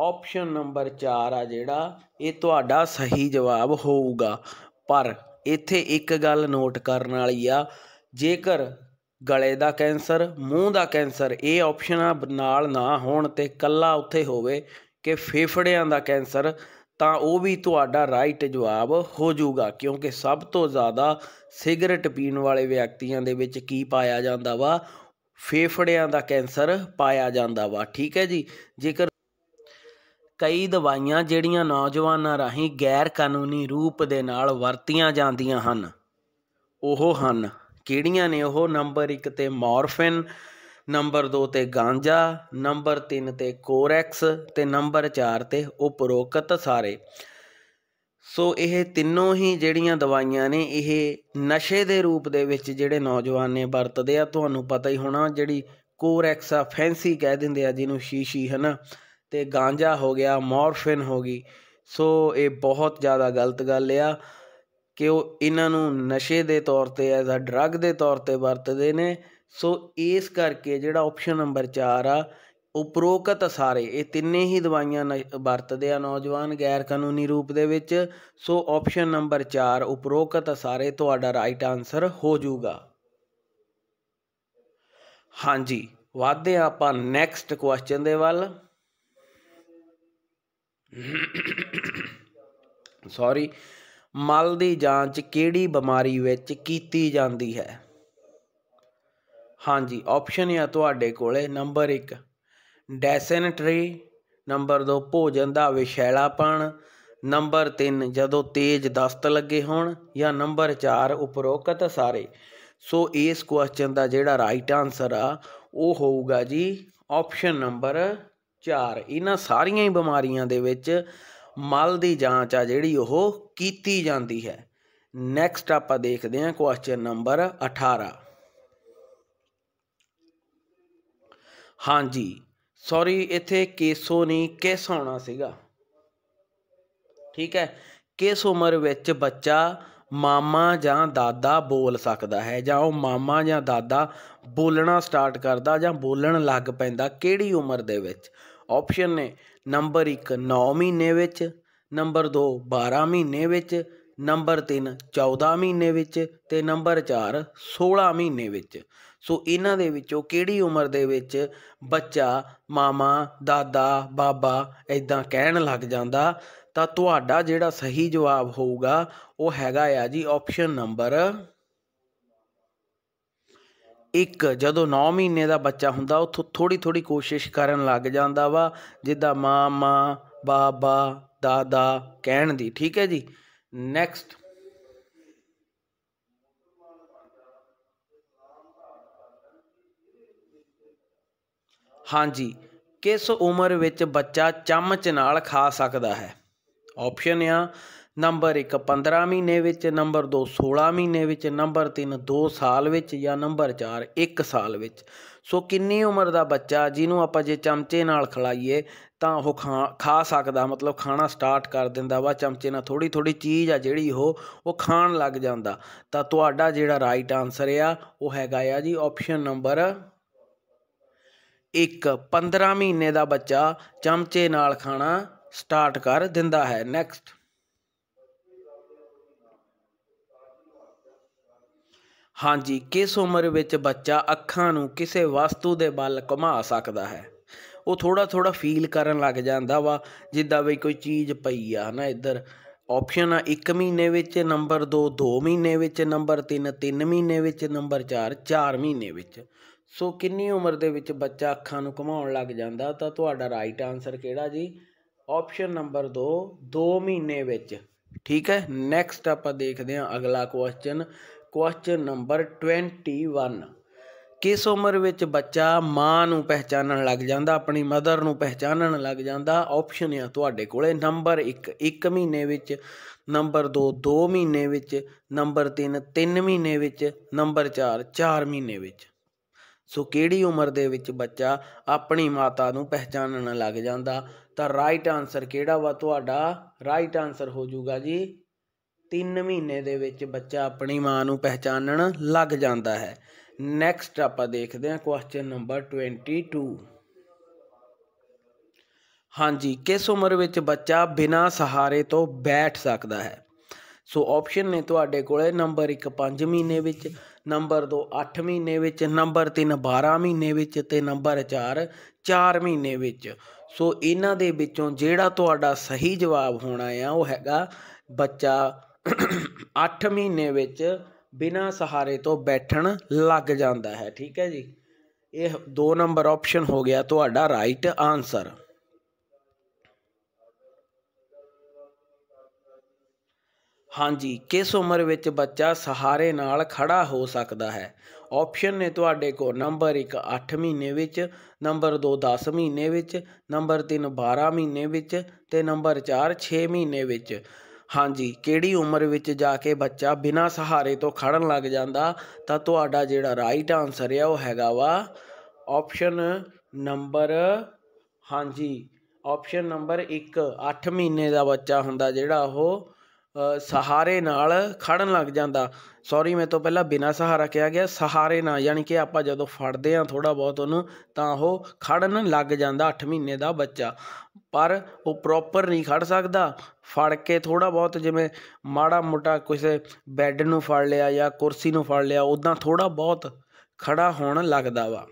ਆਪਸ਼ਨ ਨੰਬਰ 4 ਆ ਜਿਹੜਾ ਇਹ ਤੁਹਾਡਾ ਸਹੀ ਜਵਾਬ ਹੋਊਗਾ ਪਰ ਇੱਥੇ ਇੱਕ ਗੱਲ ਨੋਟ ਕਰਨ ਵਾਲੀ ਆ ਜੇਕਰ ਗਲੇ ਦਾ ਕੈਂਸਰ ਮੂੰਹ ਦਾ ਕੈਂਸਰ ਇਹ ਆਪਸ਼ਨਾਂ ਨਾਲ ਨਾ ਹੋਣ ਤੇ ਕੱਲਾ ਉੱਥੇ ਹੋਵੇ ਕਿ ਫੇਫੜਿਆਂ ਦਾ ਕੈਂਸਰ ਤਾਂ ਉਹ ਵੀ ਤੁਹਾਡਾ ਰਾਈਟ ਜਵਾਬ ਹੋ ਜਾਊਗਾ ਕਿਉਂਕਿ ਸਭ ਤੋਂ ਜ਼ਿਆਦਾ ਸਿਗਰਟ ਪੀਣ ਵਾਲੇ ਵਿਅਕਤੀਆਂ ਦੇ ਵਿੱਚ ਕੀ ਪਾਇਆ ਜਾਂਦਾ ਵਾ ਫੇਫੜਿਆਂ ਦਾ ਕੈਂਸਰ ਪਾਇਆ ਜਾਂਦਾ ਵਾ ਠੀਕ ਹੈ ਜੀ ਜੇਕਰ ਕਈ ਦਵਾਈਆਂ ਜਿਹੜੀਆਂ ਨੌਜਵਾਨਾਂ ਰਾਹੀਂ ਗੈਰ ਕਾਨੂੰਨੀ ਰੂਪ ਦੇ ਨਾਲ ਵਰਤੀਆਂ ਜਾਂਦੀਆਂ ਹਨ ਉਹ ਹਨ ਕਿਹੜੀਆਂ ਨੇ ਉਹ ਨੰਬਰ 1 ਤੇ ਮੋਰਫਿਨ ਨੰਬਰ 2 ਤੇ ਗਾਂਜਾ ਨੰਬਰ 3 ਤੇ ਕੋਰੈਕਸ ਤੇ ਨੰਬਰ 4 ਤੇ ਉਪਰੋਕਤ ਸਾਰੇ ਸੋ ਇਹ ਤਿੰਨੋਂ ਹੀ ਜਿਹੜੀਆਂ ਦਵਾਈਆਂ ਨੇ ਇਹ ਨਸ਼ੇ ਦੇ ਰੂਪ ਦੇ ਵਿੱਚ ਜਿਹੜੇ ਨੌਜਵਾਨ ਨੇ ਵਰਤਦੇ ਆ ਤੁਹਾਨੂੰ ਪਤਾ ਹੀ ਹੋਣਾ ਜਿਹੜੀ ਕੋਰੈਕਸ ਆ ਫੈਂਸੀ ਕਹਿ ਦਿੰਦੇ ਆ ਜਿਹਨੂੰ ਸ਼ੀਸ਼ੀ ਹਨਾ ਤੇ ਗਾਂਜਾ ਹੋ ਗਿਆ ਮੋਰਫਿਨ ਹੋ ਗਈ ਸੋ ਇਹ ਬਹੁਤ ਜ਼ਿਆਦਾ ਗਲਤ ਗੱਲ ਆ ਕਿ ਉਹ ਇਹਨਾਂ ਨੂੰ ਨਸ਼ੇ ਦੇ ਤੌਰ 'ਤੇ ਐਜ਼ ਅ ਡਰੱਗ ਦੇ ਤੌਰ 'ਤੇ ਵਰਤਦੇ ਨੇ ਸੋ ਇਸ ਕਰਕੇ ਜਿਹੜਾ ਆਪਸ਼ਨ ਨੰਬਰ 4 ਆ ਉਪਰੋਕਤ ਸਾਰੇ ਇਹ ਤਿੰਨੇ ਹੀ ਦਵਾਈਆਂ ਵਰਤਦੇ ਆ ਨੌਜਵਾਨ ਗੈਰ ਕਾਨੂੰਨੀ ਰੂਪ ਦੇ ਵਿੱਚ ਸੋ ਆਪਸ਼ਨ ਨੰਬਰ 4 ਉਪਰੋਕਤ ਸਾਰੇ ਤੁਹਾਡਾ ਰਾਈਟ ਆਨਸਰ ਹੋ ਜਾਊਗਾ ਹਾਂਜੀ ਵਾਧੇ ਆਪਾਂ ਨੈਕਸਟ ਕੁਐਸਚਨ ਦੇ ਵੱਲ ਸੌਰੀ ਮਲ ਦੀ ਜਾਂਚ ਕਿਹੜੀ ਬਿਮਾਰੀ ਵਿੱਚ ਕੀਤੀ ਜਾਂਦੀ ਹੈ ਹਾਂਜੀ ਆਪਸ਼ਨ ਆ ਤੁਹਾਡੇ ਕੋਲੇ ਨੰਬਰ 1 ਡੈਸੈਂਟਰੀ ਨੰਬਰ 2 ਭੋਜਨ ਦਾ ਵਿਸ਼ੈਲਾਪਣ ਨੰਬਰ 3 ਜਦੋਂ ਤੇਜ਼ ਦਸਤ ਲੱਗੇ ਹੋਣ ਜਾਂ ਨੰਬਰ 4 ਉਪਰੋਕਤ ਸਾਰੇ ਸੋ ਇਸ ਕੁਐਸਚਨ ਦਾ ਜਿਹੜਾ ਰਾਈਟ ਆਨਸਰ ਆ ਉਹ ਹੋਊਗਾ ਜੀ ਆਪਸ਼ਨ ਨੰਬਰ ਚਾਰ ਇਹਨਾਂ ਸਾਰੀਆਂ ਹੀ ਬਿਮਾਰੀਆਂ ਦੇ ਵਿੱਚ ਮਲ ਦੀ ਜਾਂਚ ਆ ਜਿਹੜੀ ਉਹ ਕੀਤੀ ਜਾਂਦੀ ਹੈ ਨੈਕਸਟ ਆਪਾਂ ਦੇਖਦੇ ਹਾਂ ਕੁਐਸਚਨ ਨੰਬਰ 18 ਹਾਂਜੀ ਸੌਰੀ ਇੱਥੇ ਕੇਸੋ ਨਹੀਂ ਕਿਸ ਹੋਣਾ ਸੀਗਾ ਠੀਕ ਹੈ ਕਿਸ ਉਮਰ ਵਿੱਚ ਬੱਚਾ ਮਾਮਾ ਜਾਂ ਦਾਦਾ ਬੋਲ ਸਕਦਾ ਹੈ ਜਾਂ ਉਹ ਮਾਮਾ ਜਾਂ ਦਾਦਾ ਬੋਲਣਾ ਸਟਾਰਟ ਕਰਦਾ ਜਾਂ ਬੋਲਣ ਲੱਗ ਪੈਂਦਾ ਕਿਹੜੀ ਉਮਰ ਦੇ ਵਿੱਚ ਆਪਸ਼ਨ ਨੇ ਨੰਬਰ 1 9 ਮਹੀਨੇ ਵਿੱਚ ਨੰਬਰ 2 12 ਮਹੀਨੇ ਵਿੱਚ ਨੰਬਰ 3 14 ਮਹੀਨੇ ਵਿੱਚ ਤੇ ਨੰਬਰ 4 16 ਮਹੀਨੇ ਵਿੱਚ ਸੋ ਇਹਨਾਂ ਦੇ ਵਿੱਚੋਂ ਕਿਹੜੀ ਉਮਰ ਦੇ ਵਿੱਚ ਬੱਚਾ ਮਾਮਾ ਦਾਦਾ ਬਾਬਾ ਐਦਾਂ ਕਹਿਣ ਲੱਗ ਜਾਂਦਾ ਤਾਂ ਤੁਹਾਡਾ ਜਿਹੜਾ ਸਹੀ ਜਵਾਬ ਹੋਊਗਾ ਉਹ ਹੈਗਾ ਆ ਜੀ ਆਪਸ਼ਨ ਨੰਬਰ ਇੱਕ ਜਦੋਂ 9 ਮਹੀਨੇ ਦਾ ਬੱਚਾ ਹੁੰਦਾ ਉੱਥੋਂ ਥੋੜੀ ਥੋੜੀ ਕੋਸ਼ਿਸ਼ ਕਰਨ ਲੱਗ ਜਾਂਦਾ ਵਾ ਜਿੱਦਾਂ ਮਾਮਾ ਬਾਬਾ ਦਾਦਾ ਕਹਿਣ ਦੀ ਠੀਕ ਹੈ ਜੀ ਨੈਕਸਟ ਹਾਂਜੀ ਕਿਸ ਉਮਰ ਵਿੱਚ ਬੱਚਾ ਚਮਚ ਨਾਲ ਖਾ ਸਕਦਾ ਹੈ ਆਪਸ਼ਨ ਆ ਨੰਬਰ 1 15 ਮਹੀਨੇ ਵਿੱਚ ਨੰਬਰ 2 16 ਮਹੀਨੇ ਵਿੱਚ ਨੰਬਰ 3 2 ਸਾਲ ਵਿੱਚ ਜਾਂ ਨੰਬਰ 4 1 ਸਾਲ ਵਿੱਚ ਸੋ ਕਿੰਨੀ ਉਮਰ ਦਾ ਬੱਚਾ ਜਿਹਨੂੰ ਆਪਾਂ ਜੇ ਚਮਚੇ ਨਾਲ ਖਲਾਈਏ ਤਾਂ ਉਹ ਖਾ ਸਕਦਾ ਮਤਲਬ ਖਾਣਾ ਸਟਾਰਟ ਕਰ ਦਿੰਦਾ ਵਾ ਚਮਚੇ ਨਾਲ ਥੋੜੀ ਥੋੜੀ ਚੀਜ਼ ਆ ਜਿਹੜੀ ਉਹ ਉਹ ਖਾਣ ਲੱਗ ਜਾਂਦਾ ਤਾਂ ਤੁਹਾਡਾ ਜਿਹੜਾ ਰਾਈਟ ਆਨਸਰ ਆ ਉਹ ਹੈਗਾ ਆ ਜੀ ਆਪਸ਼ਨ ਨੰਬਰ ਇੱਕ 15 ਮਹੀਨੇ ਦਾ ਬੱਚਾ ਚਮਚੇ ਨਾਲ ਖਾਣਾ ਸਟਾਰਟ ਕਰ ਦਿੰਦਾ ਹੈ ਨੈਕਸਟ ਹਾਂਜੀ ਕਿਸ ਉਮਰ ਵਿੱਚ ਬੱਚਾ ਅੱਖਾਂ ਨੂੰ ਕਿਸੇ ਵਸਤੂ ਦੇ ਵੱਲ ਘੁਮਾ ਸਕਦਾ ਹੈ ਉਹ ਥੋੜਾ ਥੋੜਾ ਫੀਲ ਕਰਨ ਲੱਗ ਜਾਂਦਾ ਵਾ ਜਿੱਦਾਂ ਵੀ ਕੋਈ ਚੀਜ਼ ਪਈ ਆ ਹਨਾ ਇੱਧਰ ਆਪਸ਼ਨ ਆ 1 ਮਹੀਨੇ ਵਿੱਚ ਨੰਬਰ 2 2 ਮਹੀਨੇ ਵਿੱਚ ਨੰਬਰ 3 3 ਮਹੀਨੇ ਵਿੱਚ ਨੰਬਰ 4 4 ਮਹੀਨੇ ਵਿੱਚ ਸੋ ਕਿੰਨੀ ਉਮਰ ਦੇ ਵਿੱਚ ਬੱਚਾ ਅੱਖਾਂ ਨੂੰ ਘੁਮਾਉਣ ਲੱਗ ਜਾਂਦਾ ਤਾਂ ਤੁਹਾਡਾ ਰਾਈਟ ਆਨਸਰ ਕਿਹੜਾ ਜੀ ਆਪਸ਼ਨ ਨੰਬਰ 2 2 ਮਹੀਨੇ ਵਿੱਚ ਠੀਕ ਹੈ ਨੈਕਸਟ ਆਪਾਂ ਦੇਖਦੇ ਹਾਂ ਅਗਲਾ ਕੁਐਸਚਨ ਕੁਐਸਚਨ ਨੰਬਰ 21 ਕਿਸ ਉਮਰ ਵਿੱਚ ਬੱਚਾ ਮਾਂ ਨੂੰ ਪਹਿਚਾਨਣ ਲੱਗ ਜਾਂਦਾ ਆਪਣੀ ਮਦਰ ਨੂੰ ਪਹਿਚਾਨਣ ਲੱਗ ਜਾਂਦਾ ਆਪਸ਼ਨ ਆ ਤੁਹਾਡੇ ਕੋਲੇ ਨੰਬਰ 1 1 ਮਹੀਨੇ ਵਿੱਚ ਨੰਬਰ 2 2 ਮਹੀਨੇ ਵਿੱਚ ਨੰਬਰ 3 3 ਮਹੀਨੇ ਵਿੱਚ ਨੰਬਰ 4 4 ਮਹੀਨੇ ਵਿੱਚ ਸੋ ਕਿਹੜੀ ਉਮਰ ਦੇ ਵਿੱਚ ਬੱਚਾ ਆਪਣੀ ਮਾਤਾ ਨੂੰ ਪਹਿਚਾਨਣ ਲੱਗ ਜਾਂਦਾ ਤਾਂ ਰਾਈਟ ਆਨਸਰ ਕਿਹੜਾ ਵਾ ਤੁਹਾਡਾ ਰਾਈਟ ਆਨਸਰ ਹੋ ਜਾਊਗਾ ਜੀ 3 ਮਹੀਨੇ ਦੇ ਵਿੱਚ ਬੱਚਾ ਆਪਣੀ ਮਾਂ ਨੂੰ ਪਹਿਚਾਨਣ ਲੱਗ ਜਾਂਦਾ ਹੈ ਨੈਕਸਟ ਆਪਾਂ ਦੇਖਦੇ ਹਾਂ ਕੁਐਸਚਨ ਨੰਬਰ 22 ਹਾਂਜੀ ਕਿਸ ਉਮਰ ਵਿੱਚ ਬੱਚਾ ਬਿਨਾਂ ਸਹਾਰੇ ਤੋਂ ਬੈਠ ਸਕਦਾ ਹੈ ਸੋ ਆਪਸ਼ਨ ਨੇ ਤੁਹਾਡੇ ਕੋਲੇ ਨੰਬਰ 1 5 ਮਹੀਨੇ ਵਿੱਚ ਨੰਬਰ 2 8 ਮਹੀਨੇ ਵਿੱਚ ਨੰਬਰ 3 12 ਮਹੀਨੇ ਵਿੱਚ ਤੇ ਨੰਬਰ 4 4 ਮਹੀਨੇ ਵਿੱਚ ਸੋ ਇਹਨਾਂ ਦੇ ਵਿੱਚੋਂ ਜਿਹੜਾ ਤੁਹਾਡਾ ਸਹੀ ਜਵਾਬ ਹੋਣਾ ਆ ਉਹ ਹੈਗਾ ਬੱਚਾ ਅੱਠ ਮਹੀਨੇ ਵਿੱਚ ਬਿਨਾਂ ਸਹਾਰੇ ਤੋਂ ਬੈਠਣ ਲੱਗ ਜਾਂਦਾ ਹੈ ਠੀਕ ਹੈ ਜੀ ਇਹ ਦੋ ਨੰਬਰ ਆਪਸ਼ਨ ਹੋ ਗਿਆ ਤੁਹਾਡਾ ਰਾਈਟ ਆਨਸਰ ਹਾਂਜੀ ਕਿਸ ਉਮਰ ਵਿੱਚ ਬੱਚਾ ਸਹਾਰੇ ਨਾਲ ਖੜਾ ਹੋ ਸਕਦਾ ਹੈ ਆਪਸ਼ਨ ਨੇ ਤੁਹਾਡੇ ਕੋਲ ਨੰਬਰ 1 8 ਮਹੀਨੇ ਵਿੱਚ ਨੰਬਰ 2 10 ਮਹੀਨੇ ਵਿੱਚ ਨੰਬਰ 3 12 ਮਹੀਨੇ ਵਿੱਚ ਤੇ ਨੰਬਰ 4 6 ਮਹੀਨੇ ਵਿੱਚ ਹਾਂਜੀ ਕਿਹੜੀ ਉਮਰ ਵਿੱਚ ਜਾ ਕੇ ਬੱਚਾ ਬਿਨਾ ਸਹਾਰੇ ਤੋਂ ਖੜਨ ਲੱਗ ਜਾਂਦਾ ਤਾਂ ਤੁਹਾਡਾ ਜਿਹੜਾ ਰਾਈਟ ਆਨਸਰ ਹੈ ਉਹ ਹੈਗਾ ਵਾ ਆਪਸ਼ਨ ਨੰਬਰ ਹਾਂਜੀ ਆਪਸ਼ਨ ਨੰਬਰ 1 8 ਮਹੀਨੇ ਦਾ ਬੱਚਾ ਹੁੰਦਾ ਜਿਹੜਾ ਉਹ ਸਹਾਰੇ ਨਾਲ ਖੜਨ ਲੱਗ ਜਾਂਦਾ ਸੌਰੀ ਮੈਂ ਤੋਂ ਪਹਿਲਾਂ ਬਿਨਾ ਸਹਾਰਾ ਕਿਹਾ ਗਿਆ ਸਹਾਰੇ ਨਾਲ ਯਾਨੀ ਕਿ ਆਪਾਂ ਜਦੋਂ ਫੜਦੇ ਆ ਥੋੜਾ ਬਹੁਤ ਉਹਨੂੰ ਤਾਂ ਉਹ ਖੜਨ ਲੱਗ ਜਾਂਦਾ 8 ਮਹੀਨੇ ਦਾ ਬੱਚਾ ਪਰ ਉਹ ਪ੍ਰੋਪਰ ਨਹੀਂ ਖੜ ਸਕਦਾ ਫੜ ਕੇ ਥੋੜਾ ਬਹੁਤ ਜਿਵੇਂ ਮਾੜਾ ਮੋਟਾ ਕਿਸੇ ਬੈੱਡ ਨੂੰ ਫੜ ਲਿਆ ਜਾਂ ਕੁਰਸੀ ਨੂੰ ਫੜ ਲਿਆ ਉਦਾਂ ਥੋੜਾ ਬਹੁਤ ਖੜਾ ਹੋਣ ਲੱਗਦਾ ਵਾ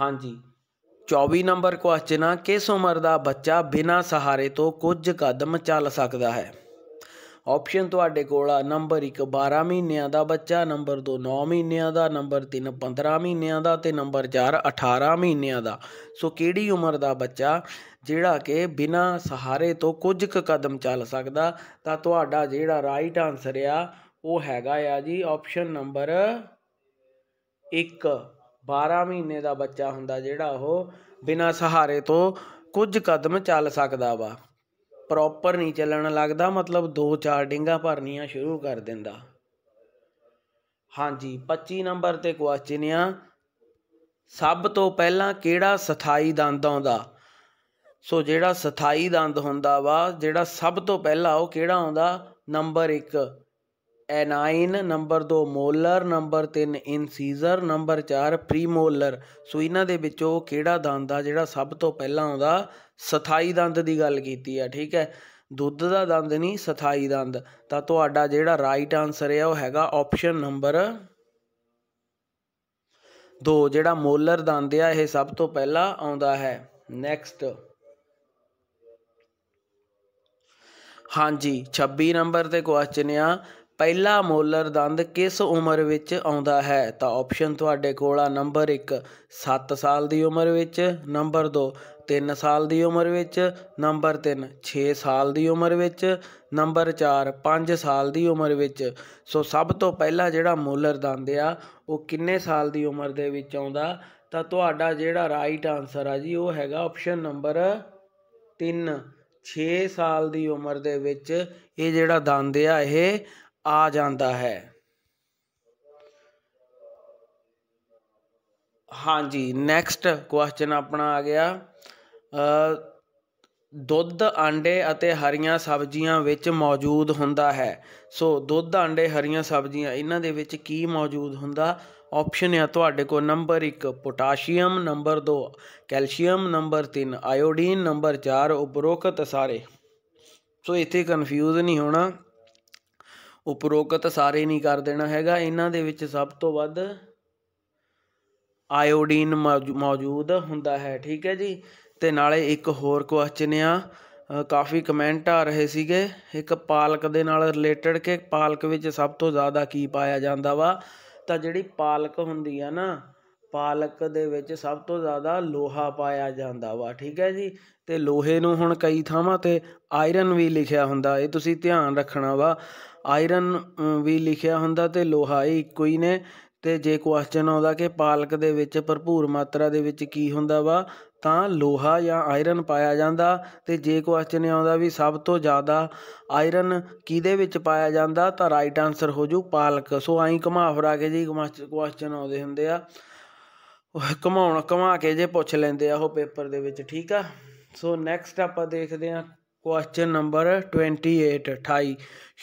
ਹਾਂਜੀ 24 ਨੰਬਰ ਕੁਐਸਚਨ ਆ ਕਿਸ ਉਮਰ ਦਾ ਬੱਚਾ ਬਿਨਾਂ ਸਹਾਰੇ ਤੋਂ ਕੁਝ ਕਦਮ ਚੱਲ ਸਕਦਾ ਹੈ ਆਪਸ਼ਨ ਤੁਹਾਡੇ ਕੋਲ ਆ ਨੰਬਰ 1 12 ਮਹੀਨਿਆਂ ਦਾ ਬੱਚਾ ਨੰਬਰ 2 9 ਮਹੀਨਿਆਂ ਦਾ ਨੰਬਰ 3 15 ਮਹੀਨਿਆਂ ਦਾ ਤੇ ਨੰਬਰ 4 18 ਮਹੀਨਿਆਂ ਦਾ ਸੋ ਕਿਹੜੀ ਉਮਰ ਦਾ ਬੱਚਾ ਜਿਹੜਾ ਕਿ ਬਿਨਾ ਸਹਾਰੇ ਤੋਂ ਕੁਝ ਕੁ ਕਦਮ ਚੱਲ ਸਕਦਾ ਤਾਂ ਤੁਹਾਡਾ ਜਿਹੜਾ ਰਾਈਟ ਆਨਸਰ ਆ ਉਹ ਹੈਗਾ ਆ ਜੀ ਆਪਸ਼ਨ ਨੰਬਰ 1 12 ਮਹੀਨੇ ਦਾ ਬੱਚਾ ਹੁੰਦਾ ਜਿਹੜਾ ਉਹ ਬਿਨਾ ਸਹਾਰੇ ਤੋਂ ਕੁਝ ਕਦਮ ਚੱਲ ਸਕਦਾ ਵਾ ਪ੍ਰੋਪਰ ਨਹੀਂ ਚੱਲਣ ਲੱਗਦਾ ਮਤਲਬ ਦੋ ਚਾਰ ਡਿੰਗਾ ਭਰਨੀਆਂ ਸ਼ੁਰੂ ਕਰ ਦਿੰਦਾ ਹਾਂਜੀ 25 ਨੰਬਰ ਤੇ ਕੁਐਸਚਨ ਆ ਸਭ ਤੋਂ ਪਹਿਲਾਂ ਕਿਹੜਾ ਸਥਾਈ ਦੰਦ ਆਉਂਦਾ ਸੋ ਜਿਹੜਾ ਸਥਾਈ ਦੰਦ ਹੁੰਦਾ ਵਾ ਜਿਹੜਾ ਸਭ ਤੋਂ ਪਹਿਲਾਂ ਉਹ ਕਿਹੜਾ ਆਉਂਦਾ number 1 canine number 2 molar number 3 incisor number 4 premolar so ਇਹਨਾਂ ਦੇ ਵਿੱਚੋਂ ਕਿਹੜਾ ਦੰਦ ਆ ਜਿਹੜਾ ਸਭ ਤੋਂ ਪਹਿਲਾਂ ਆਉਂਦਾ ਸਥਾਈ ਦੰਦ ਦੀ ਗੱਲ ਕੀਤੀ ਆ ਠੀਕ ਹੈ ਦੁੱਧ ਦਾ ਦੰਦ ਨਹੀਂ ਸਥਾਈ ਦੰਦ ਤਾਂ ਤੁਹਾਡਾ ਜਿਹੜਾ ਰਾਈਟ ਆਨਸਰ ਹੈ ਉਹ ਹੈਗਾ ਆਪਸ਼ਨ ਨੰਬਰ 2 ਜਿਹੜਾ ਮੋਲਰ ਦੰਦ ਆ ਇਹ ਸਭ ਤੋਂ ਪਹਿਲਾਂ ਆਉਂਦਾ ਹੈ ਨੈਕਸਟ ਹਾਂਜੀ 26 ਨੰਬਰ ਤੇ ਕੁਐਸਚਨ ਆ ਪਹਿਲਾ ਮੋਲਰ ਦੰਦ ਕਿਸ ਉਮਰ ਵਿੱਚ ਆਉਂਦਾ ਹੈ ਤਾਂ ਆਪਸ਼ਨ ਤੁਹਾਡੇ ਕੋਲ ਆ ਨੰਬਰ 1 7 ਸਾਲ ਦੀ ਉਮਰ ਵਿੱਚ ਨੰਬਰ 2 3 ਸਾਲ ਦੀ ਉਮਰ ਵਿੱਚ ਨੰਬਰ 3 6 ਸਾਲ ਦੀ ਉਮਰ ਵਿੱਚ ਨੰਬਰ 4 5 ਸਾਲ ਦੀ ਉਮਰ ਵਿੱਚ ਸੋ ਸਭ ਤੋਂ ਪਹਿਲਾਂ ਜਿਹੜਾ ਮੋਲਰ ਦੰਦ ਆ ਉਹ ਕਿੰਨੇ ਸਾਲ ਦੀ ਉਮਰ ਦੇ ਵਿੱਚ ਆਉਂਦਾ ਤਾਂ ਤੁਹਾਡਾ ਜਿਹੜਾ ਰਾਈਟ ਆਨਸਰ ਆ ਜੀ ਉਹ ਹੈਗਾ ਆਪਸ਼ਨ ਨੰਬਰ 3 6 ਸਾਲ ਦੀ ਉਮਰ ਦੇ ਵਿੱਚ ਇਹ ਜਿਹੜਾ ਦੰਦ ਆ ਇਹ ਆ ਜਾਂਦਾ ਹੈ ਹਾਂਜੀ ਨੈਕਸਟ ਕੁਐਸਚਨ ਆਪਣਾ ਆ ਗਿਆ ਦੁੱਧ ਆਂਡੇ ਅਤੇ ਹਰੀਆਂ ਸਬਜ਼ੀਆਂ ਵਿੱਚ ਮੌਜੂਦ ਹੁੰਦਾ ਹੈ ਸੋ ਦੁੱਧ ਆਂਡੇ ਹਰੀਆਂ ਸਬਜ਼ੀਆਂ ਇਹਨਾਂ ਦੇ ਵਿੱਚ ਕੀ ਮੌਜੂਦ ਹੁੰਦਾ ਆਪਸ਼ਨ ਹੈ ਤੁਹਾਡੇ ਕੋਲ number 1 potassium number 2 calcium number 3 iodine number 4 ਉਪਰੋਕਤ ਸਾਰੇ ਸੋ ਇੱਥੇ ਕਨਫਿਊਜ਼ ਨਹੀਂ ਹੋਣਾ ਉਪਰੋਕਤ ਸਾਰੇ ਨਹੀਂ ਕਰ ਦੇਣਾ ਹੈਗਾ ਇਹਨਾਂ ਦੇ ਵਿੱਚ ਸਭ ਤੋਂ ਵੱਧ ਆਇਓਡੀਨ ਮੌਜੂਦ ਹੁੰਦਾ ਹੈ ਠੀਕ ਹੈ ਜੀ ਤੇ ਨਾਲੇ ਇੱਕ ਹੋਰ ਕੁਐਸਚਨ ਆ ਕਾਫੀ ਕਮੈਂਟ ਆ ਰਹੇ ਸੀਗੇ ਇੱਕ ਪਾਲਕ ਦੇ ਨਾਲ ਰਿਲੇਟਡ ਕਿ ਪਾਲਕ ਵਿੱਚ ਸਭ ਤੋਂ ਜ਼ਿਆਦਾ ਕੀ ਪਾਇਆ ਜਾਂਦਾ ਵਾ ਤਾਂ ਜਿਹੜੀ ਪਾਲਕ ਹੁੰਦੀ ਆ ਨਾ ਪਾਲਕ ਦੇ ਵਿੱਚ ਸਭ ਤੋਂ ਜ਼ਿਆਦਾ ਲੋਹਾ ਪਾਇਆ ਜਾਂਦਾ ਵਾ ਠੀਕ ਹੈ ਜੀ ਤੇ ਲੋਹੇ ਨੂੰ ਹੁਣ ਕਈ ਥਾਵਾਂ ਤੇ ਆਇਰਨ ਵੀ ਲਿਖਿਆ ਹੁੰਦਾ ਇਹ ਤੁਸੀਂ ਧਿਆਨ ਰੱਖਣਾ ਵਾ ਆਇਰਨ ਵੀ ਲਿਖਿਆ ਹੁੰਦਾ ਤੇ ਲੋਹਾ ਇੱਕੋ ਹੀ ਨੇ ਤੇ ਜੇ ਕੁਐਸਚਨ ਆਉਂਦਾ ਕਿ ਪਾਲਕ ਦੇ ਵਿੱਚ ਭਰਪੂਰ ਮਾਤਰਾ ਦੇ ਵਿੱਚ ਕੀ ਹੁੰਦਾ ਵਾ ਤਾਂ ਲੋਹਾ ਜਾਂ ਆਇਰਨ ਪਾਇਆ ਜਾਂਦਾ ਤੇ ਜੇ ਕੁਐਸਚਨ ਆਉਂਦਾ ਵੀ ਸਭ ਤੋਂ ਜ਼ਿਆਦਾ ਆਇਰਨ ਕਿਹਦੇ ਵਿੱਚ ਪਾਇਆ ਜਾਂਦਾ ਤਾਂ ਰਾਈਟ ਆਨਸਰ ਹੋ ਜੂ ਪਾਲਕ ਸੋ ਐਂ ਘੁਮਾ ਫਰਾ ਕੇ ਜੀ ਕੁਐਸਚਨ ਆਉਂਦੇ ਹੁੰਦੇ ਆ ਉਹ ਘਮਾਉਣ ਘਮਾ ਕੇ ਜੇ ਪੁੱਛ ਲੈਂਦੇ ਆ ਉਹ ਪੇਪਰ ਦੇ ਵਿੱਚ ਠੀਕ ਆ ਸੋ ਨੈਕਸਟ ਆਪਾਂ ਦੇਖਦੇ ਆ ਕੁਐਸਚਨ ਨੰਬਰ 28 28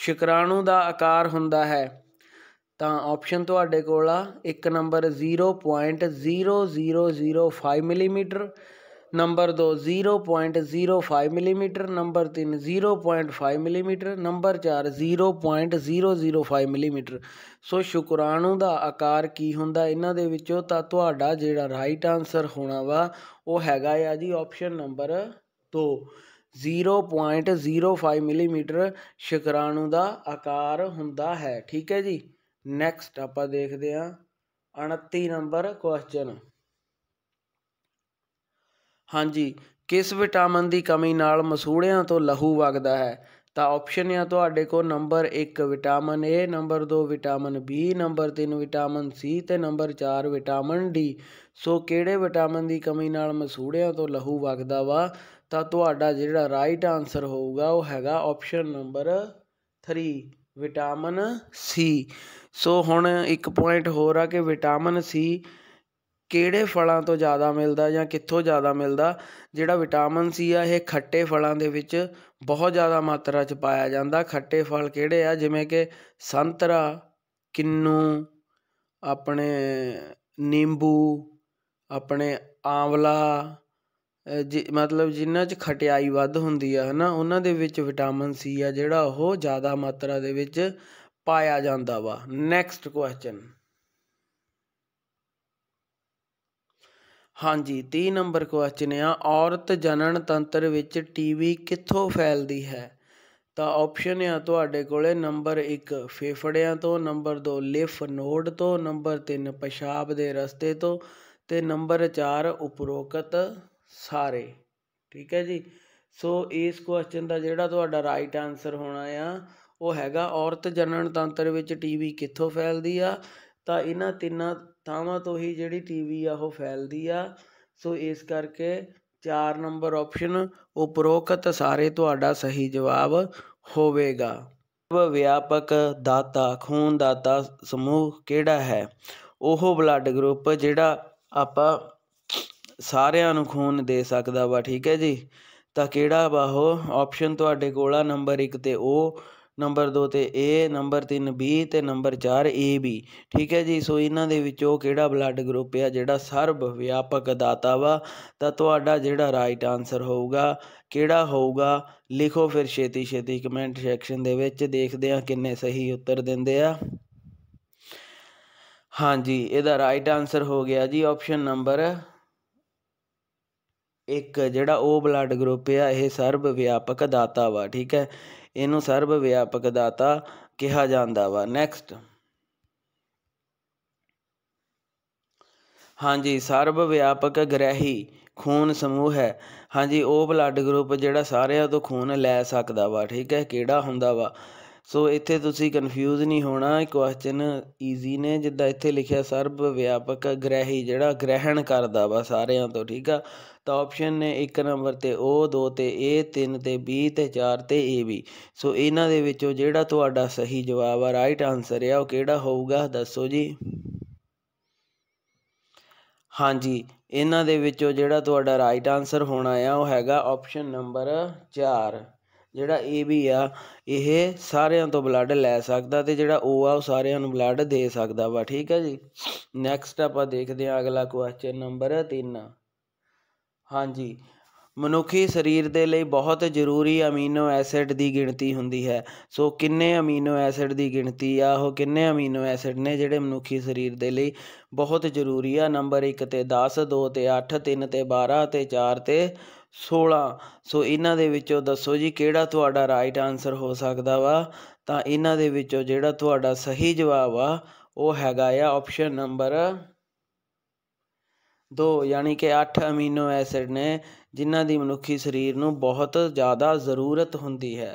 ਸ਼ੁਕਰਾਣੂ ਦਾ ਆਕਾਰ ਹੁੰਦਾ ਹੈ ਤਾਂ ਆਪਸ਼ਨ ਤੁਹਾਡੇ ਕੋਲ ਆ ਇੱਕ number 0.0005 millimetre number 2 0.05 millimetre number 3 0.5 millimetre number 4 0.005 millimetre so ਸ਼ੁਕਰਾਣੂ ਦਾ ਆਕਾਰ ਕੀ ਹੁੰਦਾ ਇਹਨਾਂ ਦੇ ਵਿੱਚੋਂ ਤਾਂ ਤੁਹਾਡਾ ਜਿਹੜਾ ਰਾਈਟ ਆਨਸਰ ਹੋਣਾ ਵਾ ਉਹ ਹੈਗਾ ਆ ਜੀ ਆਪਸ਼ਨ ਨੰਬਰ 2 0.05 ਮਿਲੀਮੀਟਰ ਸ਼ੁਕਰਾਣੂ ਦਾ ਆਕਾਰ ਹੁੰਦਾ ਹੈ ਠੀਕ ਹੈ ਜੀ ਨੈਕਸਟ ਆਪਾਂ ਦੇਖਦੇ ਆ 29 ਨੰਬਰ ਕੁਐਸਚਨ ਹਾਂਜੀ ਕਿਸ ਵਿਟਾਮਿਨ ਦੀ ਕਮੀ ਨਾਲ ਮਸੂੜਿਆਂ ਤੋਂ ਲਹੂ ਵਗਦਾ ਹੈ ਤਾਂ ਆਪਸ਼ਨ ਆ ਤੁਹਾਡੇ ਕੋਲ number 1 vitamin A number 2 vitamin B number 3 vitamin C ਤੇ ਨੰਬਰ 4 ਵਿਟਾਮਿਨ D ਸੋ ਕਿਹੜੇ ਵਿਟਾਮਿਨ ਦੀ ਕਮੀ ਨਾਲ ਮਸੂੜਿਆਂ ਤੋਂ ਲਹੂ ਵਗਦਾ ਵਾ ਤਾਂ ਤੁਹਾਡਾ ਜਿਹੜਾ ਰਾਈਟ ਆਨਸਰ ਹੋਊਗਾ ਉਹ ਹੈਗਾ option number 3 vitamin C so ਹੁਣ ਇੱਕ ਪੁਆਇੰਟ ਹੋਰ ਆ ਕਿ ਵਿਟਾਮਿਨ C ਕਿਹੜੇ ਫਲਾਂ ਤੋਂ ਜ਼ਿਆਦਾ ਮਿਲਦਾ ਜਾਂ ਕਿੱਥੋਂ ਜ਼ਿਆਦਾ ਮਿਲਦਾ ਜਿਹੜਾ ਵਿਟਾਮਿਨ ਸੀ ਆ ਇਹ ਖੱਟੇ ਫਲਾਂ ਦੇ ਵਿੱਚ ਬਹੁਤ ਜ਼ਿਆਦਾ ਮਾਤਰਾ 'ਚ ਪਾਇਆ ਜਾਂਦਾ ਖੱਟੇ ਫਲ ਕਿਹੜੇ ਆ ਜਿਵੇਂ ਕਿ ਸੰਤਰਾ ਕਿੰਨੂ ਆਪਣੇ ਨਿੰਬੂ ਆਪਣੇ ਆਂਵਲਾ ਜੀ ਮਤਲਬ ਜਿਨ੍ਹਾਂ 'ਚ ਖਟਿਆਈ ਵੱਧ ਹੁੰਦੀ ਆ ਹਨਾ ਉਹਨਾਂ ਦੇ ਵਿੱਚ ਵਿਟਾਮਿਨ ਸੀ ਆ ਜਿਹੜਾ ਉਹ ਜ਼ਿਆਦਾ ਮਾਤਰਾ ਦੇ ਵਿੱਚ ਪਾਇਆ ਜਾਂਦਾ ਵਾ ਨੈਕਸਟ ਕੁਐਸਚਨ ਹਾਂਜੀ 3 ਨੰਬਰ ਕੁਐਸਚਨ ਆ ਔਰਤ ਜਨਨ ਤੰਤਰ ਵਿੱਚ ਟੀਵੀ ਕਿੱਥੋਂ ਫੈਲਦੀ ਹੈ ਤਾਂ ਆਪਸ਼ਨ ਆ ਤੁਹਾਡੇ ਕੋਲੇ ਨੰਬਰ 1 ਫੇਫੜਿਆਂ ਤੋਂ ਨੰਬਰ 2 ਲਿਫ ਨੋਡ ਤੋਂ ਨੰਬਰ 3 ਪਿਸ਼ਾਬ ਦੇ ਰਸਤੇ ਤੋਂ ਤੇ ਨੰਬਰ 4 ਉਪਰੋਕਤ ਸਾਰੇ ਠੀਕ ਹੈ ਜੀ ਸੋ ਇਸ ਕੁਐਸਚਨ ਦਾ ਜਿਹੜਾ ਤੁਹਾਡਾ ਰਾਈਟ ਆਨਸਰ ਹੋਣਾ ਆ ਉਹ ਹੈਗਾ ਔਰਤ ਜਨਨ ਤੰਤਰ ਵਿੱਚ ਟੀਵੀ ਕਿੱਥੋਂ ਫੈਲਦੀ ਆ ਤਾਂ ਇਹਨਾਂ ਤਿੰਨਾਂ ਥਾਵਾਂ ਤੋਂ ਹੀ ਜਿਹੜੀ ਟੀਵੀ ਆ ਉਹ ਫੈਲਦੀ ਆ ਸੋ ਇਸ ਕਰਕੇ ਚਾਰ ਨੰਬਰ ਆਪਸ਼ਨ ਉਪਰੋਕਤ ਸਾਰੇ ਤੁਹਾਡਾ ਸਹੀ ਜਵਾਬ ਹੋਵੇਗਾ ਵਿਆਪਕ ਦਾਤਾ ਖੂਨ ਦਾਤਾ ਸਮੂਹ ਕਿਹੜਾ ਹੈ ਉਹ ਬਲੱਡ ਗਰੁੱਪ ਜਿਹੜਾ ਆਪਾਂ ਸਾਰਿਆਂ ਨੂੰ ਖੂਨ ਦੇ ਸਕਦਾ ਵਾ ਠੀਕ ਹੈ ਜੀ ਤਾਂ ਕਿਹੜਾ ਵਾ ਉਹ ਆਪਸ਼ਨ ਤੁਹਾਡੇ ਕੋਲ ਆ ਨੰਬਰ 1 ਤੇ ਉਹ ਨੰਬਰ 2 ਤੇ A ਨੰਬਰ 3 B ਤੇ ਨੰਬਰ 4 AB ਠੀਕ ਹੈ ਜੀ ਸੋ ਇਹਨਾਂ ਦੇ ਵਿੱਚੋਂ ਕਿਹੜਾ ਬਲੱਡ ਗਰੁੱਪ ਆ ਜਿਹੜਾ ਸਰਬ ਵਿਆਪਕ ਦਾਤਾ ਵਾ ਤਾਂ ਤੁਹਾਡਾ ਜਿਹੜਾ ਰਾਈਟ ਆਨਸਰ ਹੋਊਗਾ ਕਿਹੜਾ ਹੋਊਗਾ ਲਿਖੋ ਫਿਰ ਛੇਤੀ ਛੇਤੀ ਕਮੈਂਟ ਸੈਕਸ਼ਨ ਦੇ ਵਿੱਚ ਦੇਖਦੇ ਆ ਕਿੰਨੇ ਸਹੀ ਉੱਤਰ ਦਿੰਦੇ ਆ ਹਾਂਜੀ ਇਹਦਾ ਰਾਈਟ ਆਨਸਰ ਹੋ ਗਿਆ ਜੀ ਆਪਸ਼ਨ ਨੰਬਰ ਇੱਕ ਜਿਹੜਾ ਉਹ ਬਲੱਡ ਗਰੁੱਪ ਆ ਇਹ ਸਰਬ ਵਿਆਪਕ ਦਾਤਾ ਵਾ ਠੀਕ ਹੈ ਇਹਨੂੰ ਸਰਬ ਵਿਆਪਕ ਦਾਤਾ ਕਿਹਾ ਜਾਂਦਾ ਵਾ ਨੈਕਸਟ ਹਾਂਜੀ ਸਰਬ ਵਿਆਪਕ ਗ੍ਰਹਿ ਖੂਨ ਸਮੂਹ ਹੈ ਹਾਂਜੀ ਉਹ ਬਲੱਡ ਗਰੁੱਪ ਜਿਹੜਾ ਸਾਰਿਆਂ ਤੋਂ ਖੂਨ ਲੈ ਸਕਦਾ ਵਾ ਠੀਕ ਹੈ ਕਿਹੜਾ ਹੁੰਦਾ ਵਾ ਸੋ ਇੱਥੇ ਤੁਸੀਂ ਕਨਫਿਊਜ਼ ਨਹੀਂ ਹੋਣਾ ਇਹ ਕੁਐਸਚਨ ਈਜ਼ੀ ਨੇ ਜਿੱਦਾਂ ਇੱਥੇ ਲਿਖਿਆ ਸਰਬ ਵਿਆਪਕ ਗ੍ਰਹਿ ਜਿਹੜਾ ਗ੍ਰਹਿਣ ਕਰਦਾ ਵਾ ਸਾਰਿਆਂ ਤੋਂ ਠੀਕ ਆ ਤਾਂ ਆਪਸ਼ਨ ਨੇ 1 ਨੰਬਰ ਤੇ O 2 ਤੇ A 3 ਤੇ B ਤੇ 4 ਤੇ AB ਸੋ ਇਹਨਾਂ ਦੇ ਵਿੱਚੋਂ ਜਿਹੜਾ ਤੁਹਾਡਾ ਸਹੀ ਜਵਾਬ ਆ ਰਾਈਟ ਆਨਸਰ ਆ ਉਹ ਕਿਹੜਾ ਹੋਊਗਾ ਦੱਸੋ ਜੀ ਹਾਂਜੀ ਇਹਨਾਂ ਦੇ ਵਿੱਚੋਂ ਜਿਹੜਾ ਤੁਹਾਡਾ ਰਾਈਟ ਆਨਸਰ ਹੋਣਾ ਆ ਉਹ ਹੈਗਾ ਆਪਸ਼ਨ ਨੰਬਰ 4 ਜਿਹੜਾ ਏ ਬੀ ਆ ਇਹ ਸਾਰਿਆਂ ਤੋਂ ਬਲੱਡ ਲੈ ਸਕਦਾ ਤੇ ਜਿਹੜਾ ਓ ਆ ਉਹ ਸਾਰਿਆਂ ਨੂੰ ਬਲੱਡ ਦੇ ਸਕਦਾ ਵਾ ਠੀਕ ਹੈ ਜੀ ਨੈਕਸਟ ਆਪਾਂ ਦੇਖਦੇ ਆ ਅਗਲਾ ਕੁਐਸਚਨ ਨੰਬਰ 3 ਹਾਂਜੀ ਮਨੁੱਖੀ ਸਰੀਰ ਦੇ ਲਈ ਬਹੁਤ ਜ਼ਰੂਰੀ ਅਮੀਨੋ ਐਸਿਡ ਦੀ ਗਿਣਤੀ ਹੁੰਦੀ ਹੈ ਸੋ ਕਿੰਨੇ ਅਮੀਨੋ ਐਸਿਡ ਦੀ ਗਿਣਤੀ ਆ ਉਹ ਕਿੰਨੇ ਅਮੀਨੋ ਐਸਿਡ ਨੇ ਜਿਹੜੇ ਮਨੁੱਖੀ ਸਰੀਰ ਦੇ ਲਈ ਬਹੁਤ ਜ਼ਰੂਰੀ ਆ ਨੰਬਰ 1 ਤੇ 10 2 ਤੇ 8 3 ਤੇ 12 ਤੇ 4 ਤੇ 16 ਸੋ ਇਹਨਾਂ ਦੇ ਵਿੱਚੋਂ ਦੱਸੋ ਜੀ ਕਿਹੜਾ ਤੁਹਾਡਾ ਰਾਈਟ ਆਨਸਰ ਹੋ ਸਕਦਾ ਵਾ ਤਾਂ ਇਹਨਾਂ ਦੇ ਵਿੱਚੋਂ ਜਿਹੜਾ ਤੁਹਾਡਾ ਸਹੀ ਜਵਾਬ ਆ ਉਹ ਹੈਗਾ ਆ ਆਪਸ਼ਨ ਨੰਬਰ 2 ਯਾਨੀ ਕਿ 8 ਅਮੀਨੋ ਐਸਿਡ ਨੇ ਜਿਨ੍ਹਾਂ ਦੀ ਮਨੁੱਖੀ ਸਰੀਰ ਨੂੰ ਬਹੁਤ ਜ਼ਿਆਦਾ ਜ਼ਰੂਰਤ ਹੁੰਦੀ ਹੈ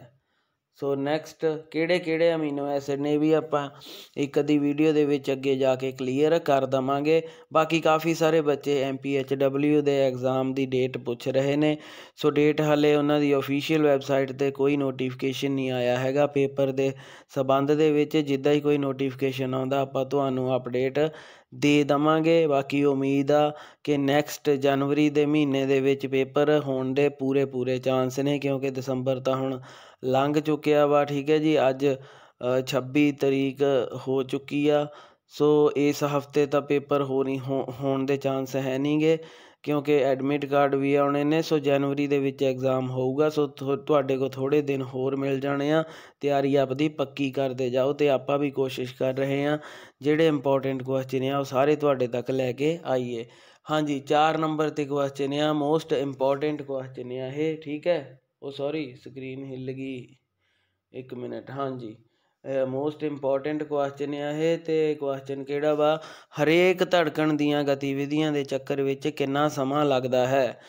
ਸੋ ਨੈਕਸਟ ਕਿਹੜੇ ਕਿਹੜੇ ਅਮੀਨੋ ਐਸਿਡ ਨੇ ਵੀ ਆਪਾਂ ਇੱਕ ਅਦੀ ਵੀਡੀਓ ਦੇ ਵਿੱਚ ਅੱਗੇ ਜਾ ਕੇ ਕਲੀਅਰ ਕਰ ਦਵਾਂਗੇ ਬਾਕੀ ਕਾਫੀ ਸਾਰੇ ਬੱਚੇ ਐਮਪੀਐਚਡਬਲਯੂ ਦੇ ਐਗਜ਼ਾਮ ਦੀ ਡੇਟ ਪੁੱਛ ਰਹੇ ਨੇ ਸੋ ਡੇਟ ਹਲੇ ਉਹਨਾਂ ਦੀ ਅਫੀਸ਼ੀਅਲ ਵੈਬਸਾਈਟ ਤੇ ਕੋਈ ਨੋਟੀਫਿਕੇਸ਼ਨ ਨਹੀਂ ਆਇਆ ਹੈਗਾ ਪੇਪਰ ਦੇ ਸਬੰਧ ਦੇ ਵਿੱਚ ਜਿੱਦਾਂ ਹੀ ਕੋਈ ਨੋਟੀਫਿਕੇਸ਼ਨ ਆਉਂਦਾ ਆਪਾਂ ਤੁਹਾਨੂੰ ਅਪਡੇਟ ਦੇ ਦਵਾਂਗੇ ਬਾਕੀ ਉਮੀਦ ਆ ਕਿ ਨੈਕਸਟ ਜਨਵਰੀ ਦੇ ਮਹੀਨੇ ਦੇ ਵਿੱਚ ਪੇਪਰ ਹੋਣ ਦੇ ਪੂਰੇ ਪੂਰੇ ਚਾਂਸ ਨੇ ਕਿਉਂਕਿ ਦਸੰਬਰ ਤਾਂ ਹੁਣ ਲੰਘ ਚੁੱਕਿਆ ਵਾ ਠੀਕ ਹੈ ਜੀ ਅੱਜ 26 ਤਰੀਕ ਹੋ ਚੁੱਕੀ ਆ ਸੋ ਇਸ ਹਫਤੇ ਤਾਂ ਪੇਪਰ ਹੋ ਨਹੀਂ ਹੋਣ ਦੇ ਚਾਂਸ ਹੈ ਨਹੀਂਗੇ ਕਿਉਂਕਿ ਐਡਮਿਟ ਕਾਰਡ ਵੀ ਆਉਣੇ ਨੇ ਸੋ ਜਨਵਰੀ ਦੇ ਵਿੱਚ ਐਗਜ਼ਾਮ ਹੋਊਗਾ ਸੋ ਤੁਹਾਡੇ ਕੋ ਥੋੜੇ ਦਿਨ ਹੋਰ ਮਿਲ ਜਾਣੇ ਆ ਤਿਆਰੀ ਆਪਦੀ ਪੱਕੀ ਕਰਦੇ ਜਾਓ ਤੇ ਆਪਾਂ ਵੀ ਕੋਸ਼ਿਸ਼ ਕਰ ਰਹੇ ਆ ਜਿਹੜੇ ਇੰਪੋਰਟੈਂਟ ਕੁਐਸਚਨ ਆ ਉਹ ਸਾਰੇ ਤੁਹਾਡੇ ਤੱਕ ਲੈ ਕੇ ਆਈਏ ਹਾਂਜੀ 4 ਨੰਬਰ ਤੇ ਕੁਐਸਚਨ ਆ ਮੋਸਟ ਇੰਪੋਰਟੈਂਟ ਕੁਐਸਚਨ ਆ ਇਹ ਠੀਕ ਹੈ ਉਹ ਸੌਰੀ ਸਕਰੀਨ ਹਿੱਲ ਗਈ ਇੱਕ ਮਿੰਟ ਹਾਂਜੀ ਮੋਸਟ ਇੰਪੋਰਟੈਂਟ ਕੁਐਸਚਨ ਇਹ ਤੇ ਕੁਐਸਚਨ ਕਿਹੜਾ ਵਾ ਹਰੇਕ ਧੜਕਣ ਦੀਆਂ ਗਤੀਵਿਧੀਆਂ ਦੇ ਚੱਕਰ ਵਿੱਚ ਕਿੰਨਾ ਸਮਾਂ ਲੱਗਦਾ ਹੈ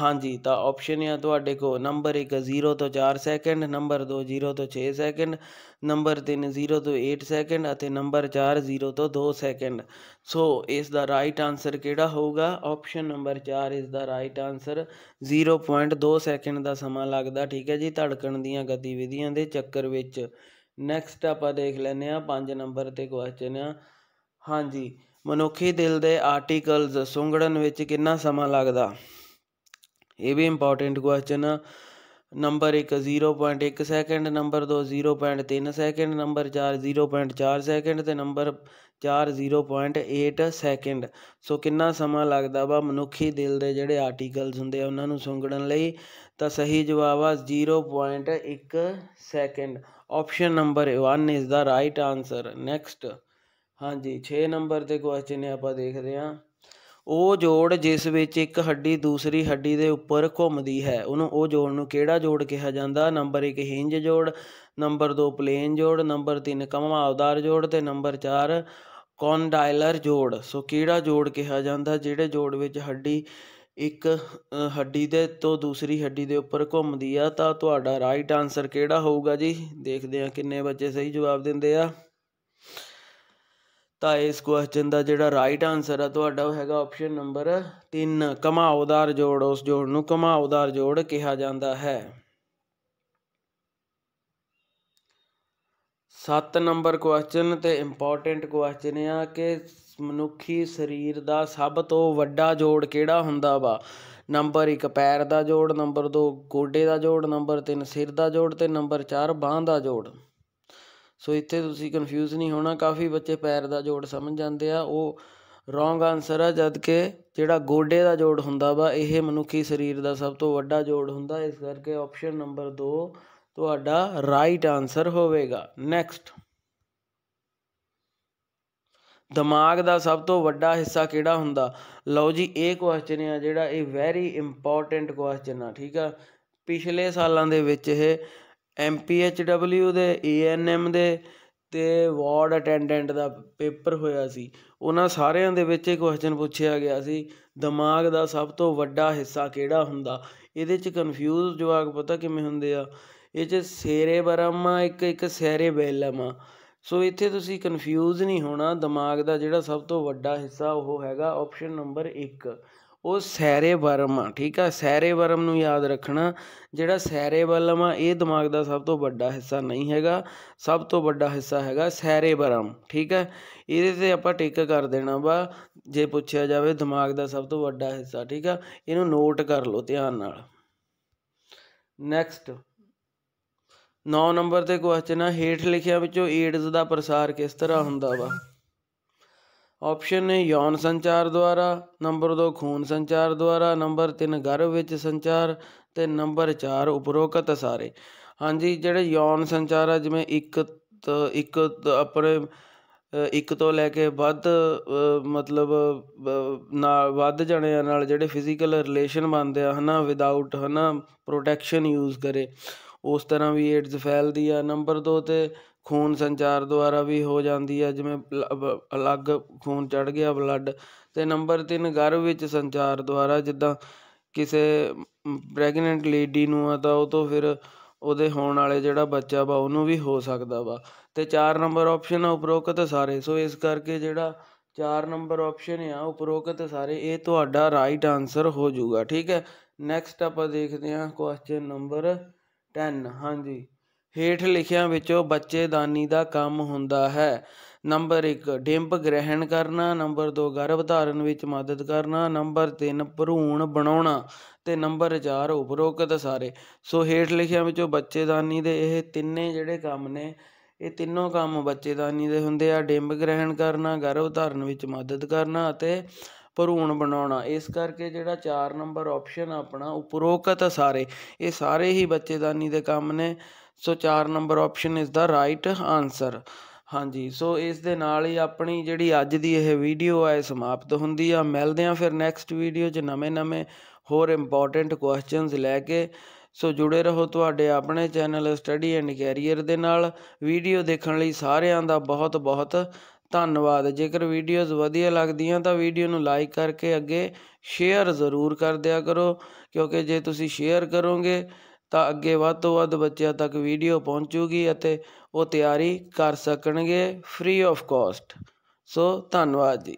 ਹਾਂਜੀ ਤਾਂ ਆਪਸ਼ਨ ਆ ਤੁਹਾਡੇ ਕੋਲ ਨੰਬਰ 1 0 ਤੋਂ 4 ਸੈਕਿੰਡ ਨੰਬਰ 2 0 ਤੋਂ 6 ਸੈਕਿੰਡ ਨੰਬਰ 3 0 ਤੋਂ 8 ਸੈਕਿੰਡ ਅਤੇ ਨੰਬਰ 4 0 ਤੋਂ 2 ਸੈਕਿੰਡ ਸੋ ਇਸ ਦਾ ਰਾਈਟ ਆਨਸਰ ਕਿਹੜਾ ਹੋਊਗਾ ਆਪਸ਼ਨ ਨੰਬਰ 4 ਇਸ ਦਾ ਰਾਈਟ ਆਨਸਰ 0.2 ਸੈਕਿੰਡ ਦਾ ਸਮਾਂ ਲੱਗਦਾ ਠੀਕ ਹੈ ਜੀ ਧੜਕਣ ਦੀਆਂ ਗਤੀਵਿਧੀਆਂ ਦੇ ਚੱਕਰ ਵਿੱਚ ਨੈਕਸਟ ਆਪਾਂ ਦੇਖ ਲੈਨੇ ਆ 5 ਨੰਬਰ ਤੇ ਕੁਐਸਚਨ ਆ ਹਾਂਜੀ ਮਨੁੱਖੀ ਦਿਲ ਦੇ ਆਰਟੀਕਲਸ ਸੁੰਗੜਨ ਵਿੱਚ ਕਿੰਨਾ ਸਮਾਂ ਲੱਗਦਾ ਇਹ ਵੀ ਇੰਪੋਰਟੈਂਟ ਕੁਐਸਚਨ ਆ number 1 0.1 second number 2 0.3 second number 4 0.4 second ਤੇ ਨੰਬਰ 4 0.8 ਸੈਕਿੰਡ ਸੋ ਕਿੰਨਾ ਸਮਾਂ ਲੱਗਦਾ ਵਾ ਮਨੁੱਖੀ ਦਿਲ ਦੇ ਜਿਹੜੇ ਆਰਟੀਕਲਸ ਹੁੰਦੇ ਆ ਉਹਨਾਂ ਨੂੰ ਸੁੰਗੜਨ ਲਈ ਤਾਂ ਸਹੀ ਜਵਾਬ ਆ 0.1 second option number 1 is the right answer next ਹਾਂਜੀ 6 ਨੰਬਰ ਤੇ ਕੁਐਸਚਨ ਆਪਾਂ ਦੇਖਦੇ ਆਂ ਉਹ ਜੋੜ ਜਿਸ ਵਿੱਚ ਇੱਕ ਹੱਡੀ ਦੂਸਰੀ ਹੱਡੀ ਦੇ ਉੱਪਰ ਘੁੰਮਦੀ ਹੈ ਉਹਨੂੰ ਉਹ ਜੋੜ ਨੂੰ ਕਿਹੜਾ ਜੋੜ ਕਿਹਾ ਜਾਂਦਾ ਨੰਬਰ 1 ਹਿੰਜ ਜੋੜ ਨੰਬਰ 2 ਪਲੇਨ ਜੋੜ ਨੰਬਰ 3 ਕਮਾਉਦਾਰ ਜੋੜ ਤੇ ਨੰਬਰ 4 ਕੌਂਡਾਈਲਰ ਜੋੜ ਸੋ ਕਿਹੜਾ ਜੋੜ ਕਿਹਾ ਜਾਂਦਾ ਜਿਹੜੇ ਜੋੜ ਵਿੱਚ ਹੱਡੀ ਇੱਕ ਹੱਡੀ ਦੇ ਤੋਂ ਦੂਸਰੀ ਹੱਡੀ ਦੇ ਉੱਪਰ ਘੁੰਮਦੀ ਆ ਤਾਂ ਤੁਹਾਡਾ ਰਾਈਟ ਆਨਸਰ ਕਿਹੜਾ ਹੋਊਗਾ ਜੀ ਦੇਖਦੇ ਆ ਕਿੰਨੇ ਬੱਚੇ ਸਹੀ ਜਵਾਬ ਦਿੰਦੇ ਆ ਤਾਂ ਇਸ ਕੁਐਸਚਨ ਦਾ ਜਿਹੜਾ ਰਾਈਟ ਆਨਸਰ ਆ ਤੁਹਾਡਾ ਉਹ ਹੈਗਾ ਆਪਸ਼ਨ ਨੰਬਰ 3 ਕਮਾਉਦਾਰ ਜੋੜ ਉਸ ਜੋੜ ਨੂੰ ਕਮਾਉਦਾਰ ਜੋੜ ਕਿਹਾ ਜਾਂਦਾ ਹੈ 7 ਨੰਬਰ ਕੁਐਸਚਨ ਤੇ ਇੰਪੋਰਟੈਂਟ ਕੁਐਸਚਨ ਆ ਕਿ ਮਨੁੱਖੀ ਸਰੀਰ ਦਾ ਸਭ ਤੋਂ ਵੱਡਾ ਜੋੜ ਕਿਹੜਾ ਹੁੰਦਾ ਵਾ ਨੰਬਰ 1 ਪੈਰ ਦਾ ਜੋੜ ਨੰਬਰ 2 ਗੋਡੇ ਦਾ ਜੋੜ ਨੰਬਰ 3 ਸਿਰ ਦਾ ਜੋੜ ਤੇ ਨੰਬਰ 4 ਬਾਹਾਂ ਦਾ ਜੋੜ ਸੋ ਇੱਥੇ ਤੁਸੀਂ ਕਨਫਿਊਜ਼ ਨਹੀਂ ਹੋਣਾ ਕਾਫੀ ਬੱਚੇ ਪੈਰ ਦਾ ਜੋੜ ਸਮਝ ਜਾਂਦੇ ਆ ਉਹ ਰੋਂਗ ਆਨਸਰ ਆ ਜਦ ਕਿ ਜਿਹੜਾ ਗੋਡੇ ਦਾ ਜੋੜ ਹੁੰਦਾ ਵਾ ਇਹ ਮਨੁੱਖੀ ਸਰੀਰ ਦਾ ਸਭ ਤੋਂ ਵੱਡਾ ਜੋੜ ਹੁੰਦਾ ਇਸ ਕਰਕੇ ਆਪਸ਼ਨ ਨੰਬਰ 2 ਤੁਹਾਡਾ ਰਾਈਟ ਆਨਸਰ ਹੋਵੇਗਾ ਨੈਕਸਟ ਦਿਮਾਗ ਦਾ ਸਭ ਤੋਂ ਵੱਡਾ ਹਿੱਸਾ ਕਿਹੜਾ ਹੁੰਦਾ ਲਓ ਜੀ ਇਹ ਕੁਐਸਚਨ ਆ ਜਿਹੜਾ ਇਹ ਵੈਰੀ ਇੰਪੋਰਟੈਂਟ ਕੁਐਸਚਨ ਆ ਠੀਕ ਆ ਪਿਛਲੇ ਸਾਲਾਂ ਦੇ ਵਿੱਚ ਇਹ ਐਮ ਪੀ ਐਚ ਦੇ ਏ ਐਨ ਐਮ ਦੇ ਤੇ ਵਾਰਡ ਅਟੈਂਡੈਂਟ ਦਾ ਪੇਪਰ ਹੋਇਆ ਸੀ ਉਹਨਾਂ ਸਾਰਿਆਂ ਦੇ ਵਿੱਚ ਇਹ ਕੁਐਸਚਨ ਪੁੱਛਿਆ ਗਿਆ ਸੀ ਦਿਮਾਗ ਦਾ ਸਭ ਤੋਂ ਵੱਡਾ ਹਿੱਸਾ ਕਿਹੜਾ ਹੁੰਦਾ ਇਹਦੇ 'ਚ ਕਨਫਿਊਜ਼ ਜਵਾਬ ਪਤਾ ਕਿਵੇਂ ਹੁੰਦੇ ਆ ਇਹ 'ਚ ਸੇਰੇ ਇੱਕ ਇੱਕ ਸੇਰੇ ਸੋ ਇੱਥੇ ਤੁਸੀਂ ਕਨਫਿਊਜ਼ ਨਹੀਂ ਹੋਣਾ ਦਿਮਾਗ ਦਾ ਜਿਹੜਾ ਸਭ ਤੋਂ ਵੱਡਾ ਹਿੱਸਾ ਉਹ ਹੈਗਾ ਆਪਸ਼ਨ ਨੰਬਰ 1 ਉਹ ਸੈਰੇਬਰਮ ਆ ਠੀਕ ਆ ਸੈਰੇਬਰਮ ਨੂੰ ਯਾਦ ਰੱਖਣਾ ਜਿਹੜਾ ਸੈਰੇਬਲਮ ਆ ਇਹ ਦਿਮਾਗ ਦਾ ਸਭ ਤੋਂ ਵੱਡਾ ਹਿੱਸਾ ਨਹੀਂ ਹੈਗਾ ਸਭ ਤੋਂ ਵੱਡਾ ਹਿੱਸਾ ਹੈਗਾ ਸੈਰੇਬਰਮ ਠੀਕ ਹੈ ਇਹਦੇ ਤੇ ਆਪਾਂ ਟਿਕ ਕਰ ਦੇਣਾ ਵਾ ਜੇ ਪੁੱਛਿਆ ਜਾਵੇ ਦਿਮਾਗ ਦਾ ਸਭ ਤੋਂ ਵੱਡਾ ਹਿੱਸਾ ਠੀਕ ਆ ਇਹਨੂੰ ਨੋਟ ਕਰ ਲਓ ਧਿਆਨ ਨਾਲ ਨੈਕਸਟ 9 ਨੰਬਰ ਤੇ ਕੁਐਸਚਨ ਆ ਹੇਠ ਲਿਖਿਆ ਵਿੱਚੋਂ ਏਡਜ਼ ਦਾ ਪ੍ਰਸਾਰ ਕਿਸ ਤਰ੍ਹਾਂ ਹੁੰਦਾ ਵਾ ਆਪਸ਼ਨ ਨੇ ਯੌਨ ਸੰਚਾਰ ਦੁਆਰਾ ਨੰਬਰ 2 ਖੂਨ ਸੰਚਾਰ ਦੁਆਰਾ ਨੰਬਰ 3 ਗਰਭ ਵਿੱਚ ਸੰਚਾਰ ਤੇ ਨੰਬਰ 4 ਉਪਰੋਕਤ ਸਾਰੇ ਹਾਂਜੀ ਜਿਹੜੇ ਯੌਨ ਸੰਚਾਰ ਆ ਜਿਵੇਂ ਇੱਕ ਇੱਕ ਆਪਣੇ ਇੱਕ ਤੋਂ ਲੈ ਕੇ ਵੱਧ ਮਤਲਬ ਨਾਲ ਵੱਧ ਜਣਿਆਂ ਨਾਲ ਜਿਹੜੇ ਫਿਜ਼ੀਕਲ ਰਿਲੇਸ਼ਨ ਬਣਦੇ ਆ ਹਨਾ ਵਿਦਆਊਟ ਹਨਾ ਪ੍ਰੋਟੈਕਸ਼ਨ ਯੂਜ਼ ਕਰੇ ਉਸ ਤਰ੍ਹਾਂ ਵੀ ਏਡਜ਼ ਫੈਲਦੀ ਆ ਨੰਬਰ 2 ਤੇ ਖੂਨ ਸੰਚਾਰ ਦੁਆਰਾ ਵੀ ਹੋ ਜਾਂਦੀ ਹੈ ਜਿਵੇਂ ਅਲੱਗ ਖੂਨ ਚੜ ਗਿਆ ਬਲੱਡ ਤੇ ਨੰਬਰ 3 ਗਰਭ ਵਿੱਚ ਸੰਚਾਰ ਦੁਆਰਾ ਜਿੱਦਾਂ ਕਿਸੇ ਪ੍ਰੈਗਨੈਂਟ ਲੇਡੀ ਨੂੰ ਆ ਤਾਂ ਉਹ ਤੋਂ ਫਿਰ ਉਹਦੇ ਹੋਣ ਵਾਲੇ ਜਿਹੜਾ ਬੱਚਾ ਵਾ ਉਹਨੂੰ ਵੀ ਹੋ ਸਕਦਾ ਵਾ ਤੇ 4 ਨੰਬਰ ਆਪਸ਼ਨ ਆ ਉਪਰੋਕਤ ਸਾਰੇ ਸੋ ਇਸ ਕਰਕੇ ਜਿਹੜਾ 4 ਨੰਬਰ ਆਪਸ਼ਨ ਆ ਉਪਰੋਕਤ ਸਾਰੇ ਇਹ ਤੁਹਾਡਾ ਰਾਈਟ ਆਨਸਰ ਹੋ ਜਾਊਗਾ ਠੀਕ ਹੈ ਨੈਕਸਟ ਆਪਾਂ ਦੇਖਦੇ ਹਾਂ ਕੁਐਸਚਨ ਨੰਬਰ 10 ਹਾਂਜੀ ਹੇਠ ਲਿਖਿਆਂ ਵਿੱਚੋਂ ਬੱਚੇਦਾਨੀ ਦਾ ਕੰਮ ਹੁੰਦਾ ਹੈ ਨੰਬਰ 1 ਡਿੰਬ ਗ੍ਰਹਿਣ ਕਰਨਾ ਨੰਬਰ 2 ਗਰਭ ਧਾਰਨ ਵਿੱਚ ਮਦਦ ਕਰਨਾ ਨੰਬਰ 3 ਭਰੂਣ ਬਣਾਉਣਾ ਤੇ ਨੰਬਰ 4 ਉਪਰੋਕਤ ਸਾਰੇ ਸੋ ਹੇਠ ਲਿਖਿਆਂ ਵਿੱਚੋਂ ਬੱਚੇਦਾਨੀ ਦੇ ਇਹ ਤਿੰਨੇ ਜਿਹੜੇ ਕੰਮ ਨੇ ਇਹ ਤਿੰਨੋਂ ਕੰਮ ਬੱਚੇਦਾਨੀ ਦੇ ਹੁੰਦੇ ਆ ਡਿੰਬ ਗ੍ਰਹਿਣ ਕਰਨਾ ਗਰਭ ਧਾਰਨ ਵਿੱਚ ਮਦਦ ਕਰਨਾ ਅਤੇ ਭਰੂਣ ਬਣਾਉਣਾ ਇਸ ਕਰਕੇ ਜਿਹੜਾ 4 ਨੰਬਰ ਆਪਸ਼ਨ ਆਪਣਾ ਉਪਰੋਕਤ ਸਾਰੇ ਇਹ ਸਾਰੇ ਹੀ ਬੱਚੇਦਾਨੀ ਦੇ ਕੰਮ ਨੇ so 4 number option is the right answer ਹਾਂਜੀ ਸੋ ਇਸ ਦੇ ਨਾਲ ਹੀ ਆਪਣੀ ਜਿਹੜੀ ਅੱਜ ਦੀ ਇਹ ਵੀਡੀਓ ਹੈ ਸਮਾਪਤ ਹੁੰਦੀ ਆ ਮਿਲਦੇ ਆ ਫਿਰ ਨੈਕਸਟ ਵੀਡੀਓ 'ਚ ਨਵੇਂ-ਨਵੇਂ ਹੋਰ ਇੰਪੋਰਟੈਂਟ ਕੁਐਸਚਨਸ ਲੈ ਕੇ ਸੋ ਜੁੜੇ ਰਹੋ ਤੁਹਾਡੇ ਆਪਣੇ ਚੈਨਲ ਸਟੱਡੀ ਐਂਡ ਕੈਰੀਅਰ ਦੇ ਨਾਲ ਵੀਡੀਓ ਦੇਖਣ ਲਈ ਸਾਰਿਆਂ ਦਾ ਬਹੁਤ-ਬਹੁਤ ਧੰਨਵਾਦ ਜੇਕਰ ਵੀਡੀਓਜ਼ ਵਧੀਆ ਲੱਗਦੀਆਂ ਤਾਂ ਵੀਡੀਓ ਨੂੰ ਲਾਈਕ ਕਰਕੇ ਅੱਗੇ ਸ਼ੇਅਰ ਜ਼ਰੂਰ ਕਰ ਦਿਆ ਕਰੋ ਕਿਉਂਕਿ ਜੇ ਤੁਸੀਂ ਸ਼ੇਅਰ ਕਰੋਗੇ ਤਾਂ ਅੱਗੇ ਵੱਧ ਤੋਂ ਵੱਧ ਬੱਚਿਆਂ ਤੱਕ ਵੀਡੀਓ ਪਹੁੰਚੂਗੀ ਅਤੇ ਉਹ ਤਿਆਰੀ ਕਰ ਸਕਣਗੇ ਫ੍ਰੀ ਆਫ ਕੋਸਟ ਸੋ ਧੰਨਵਾਦ ਜੀ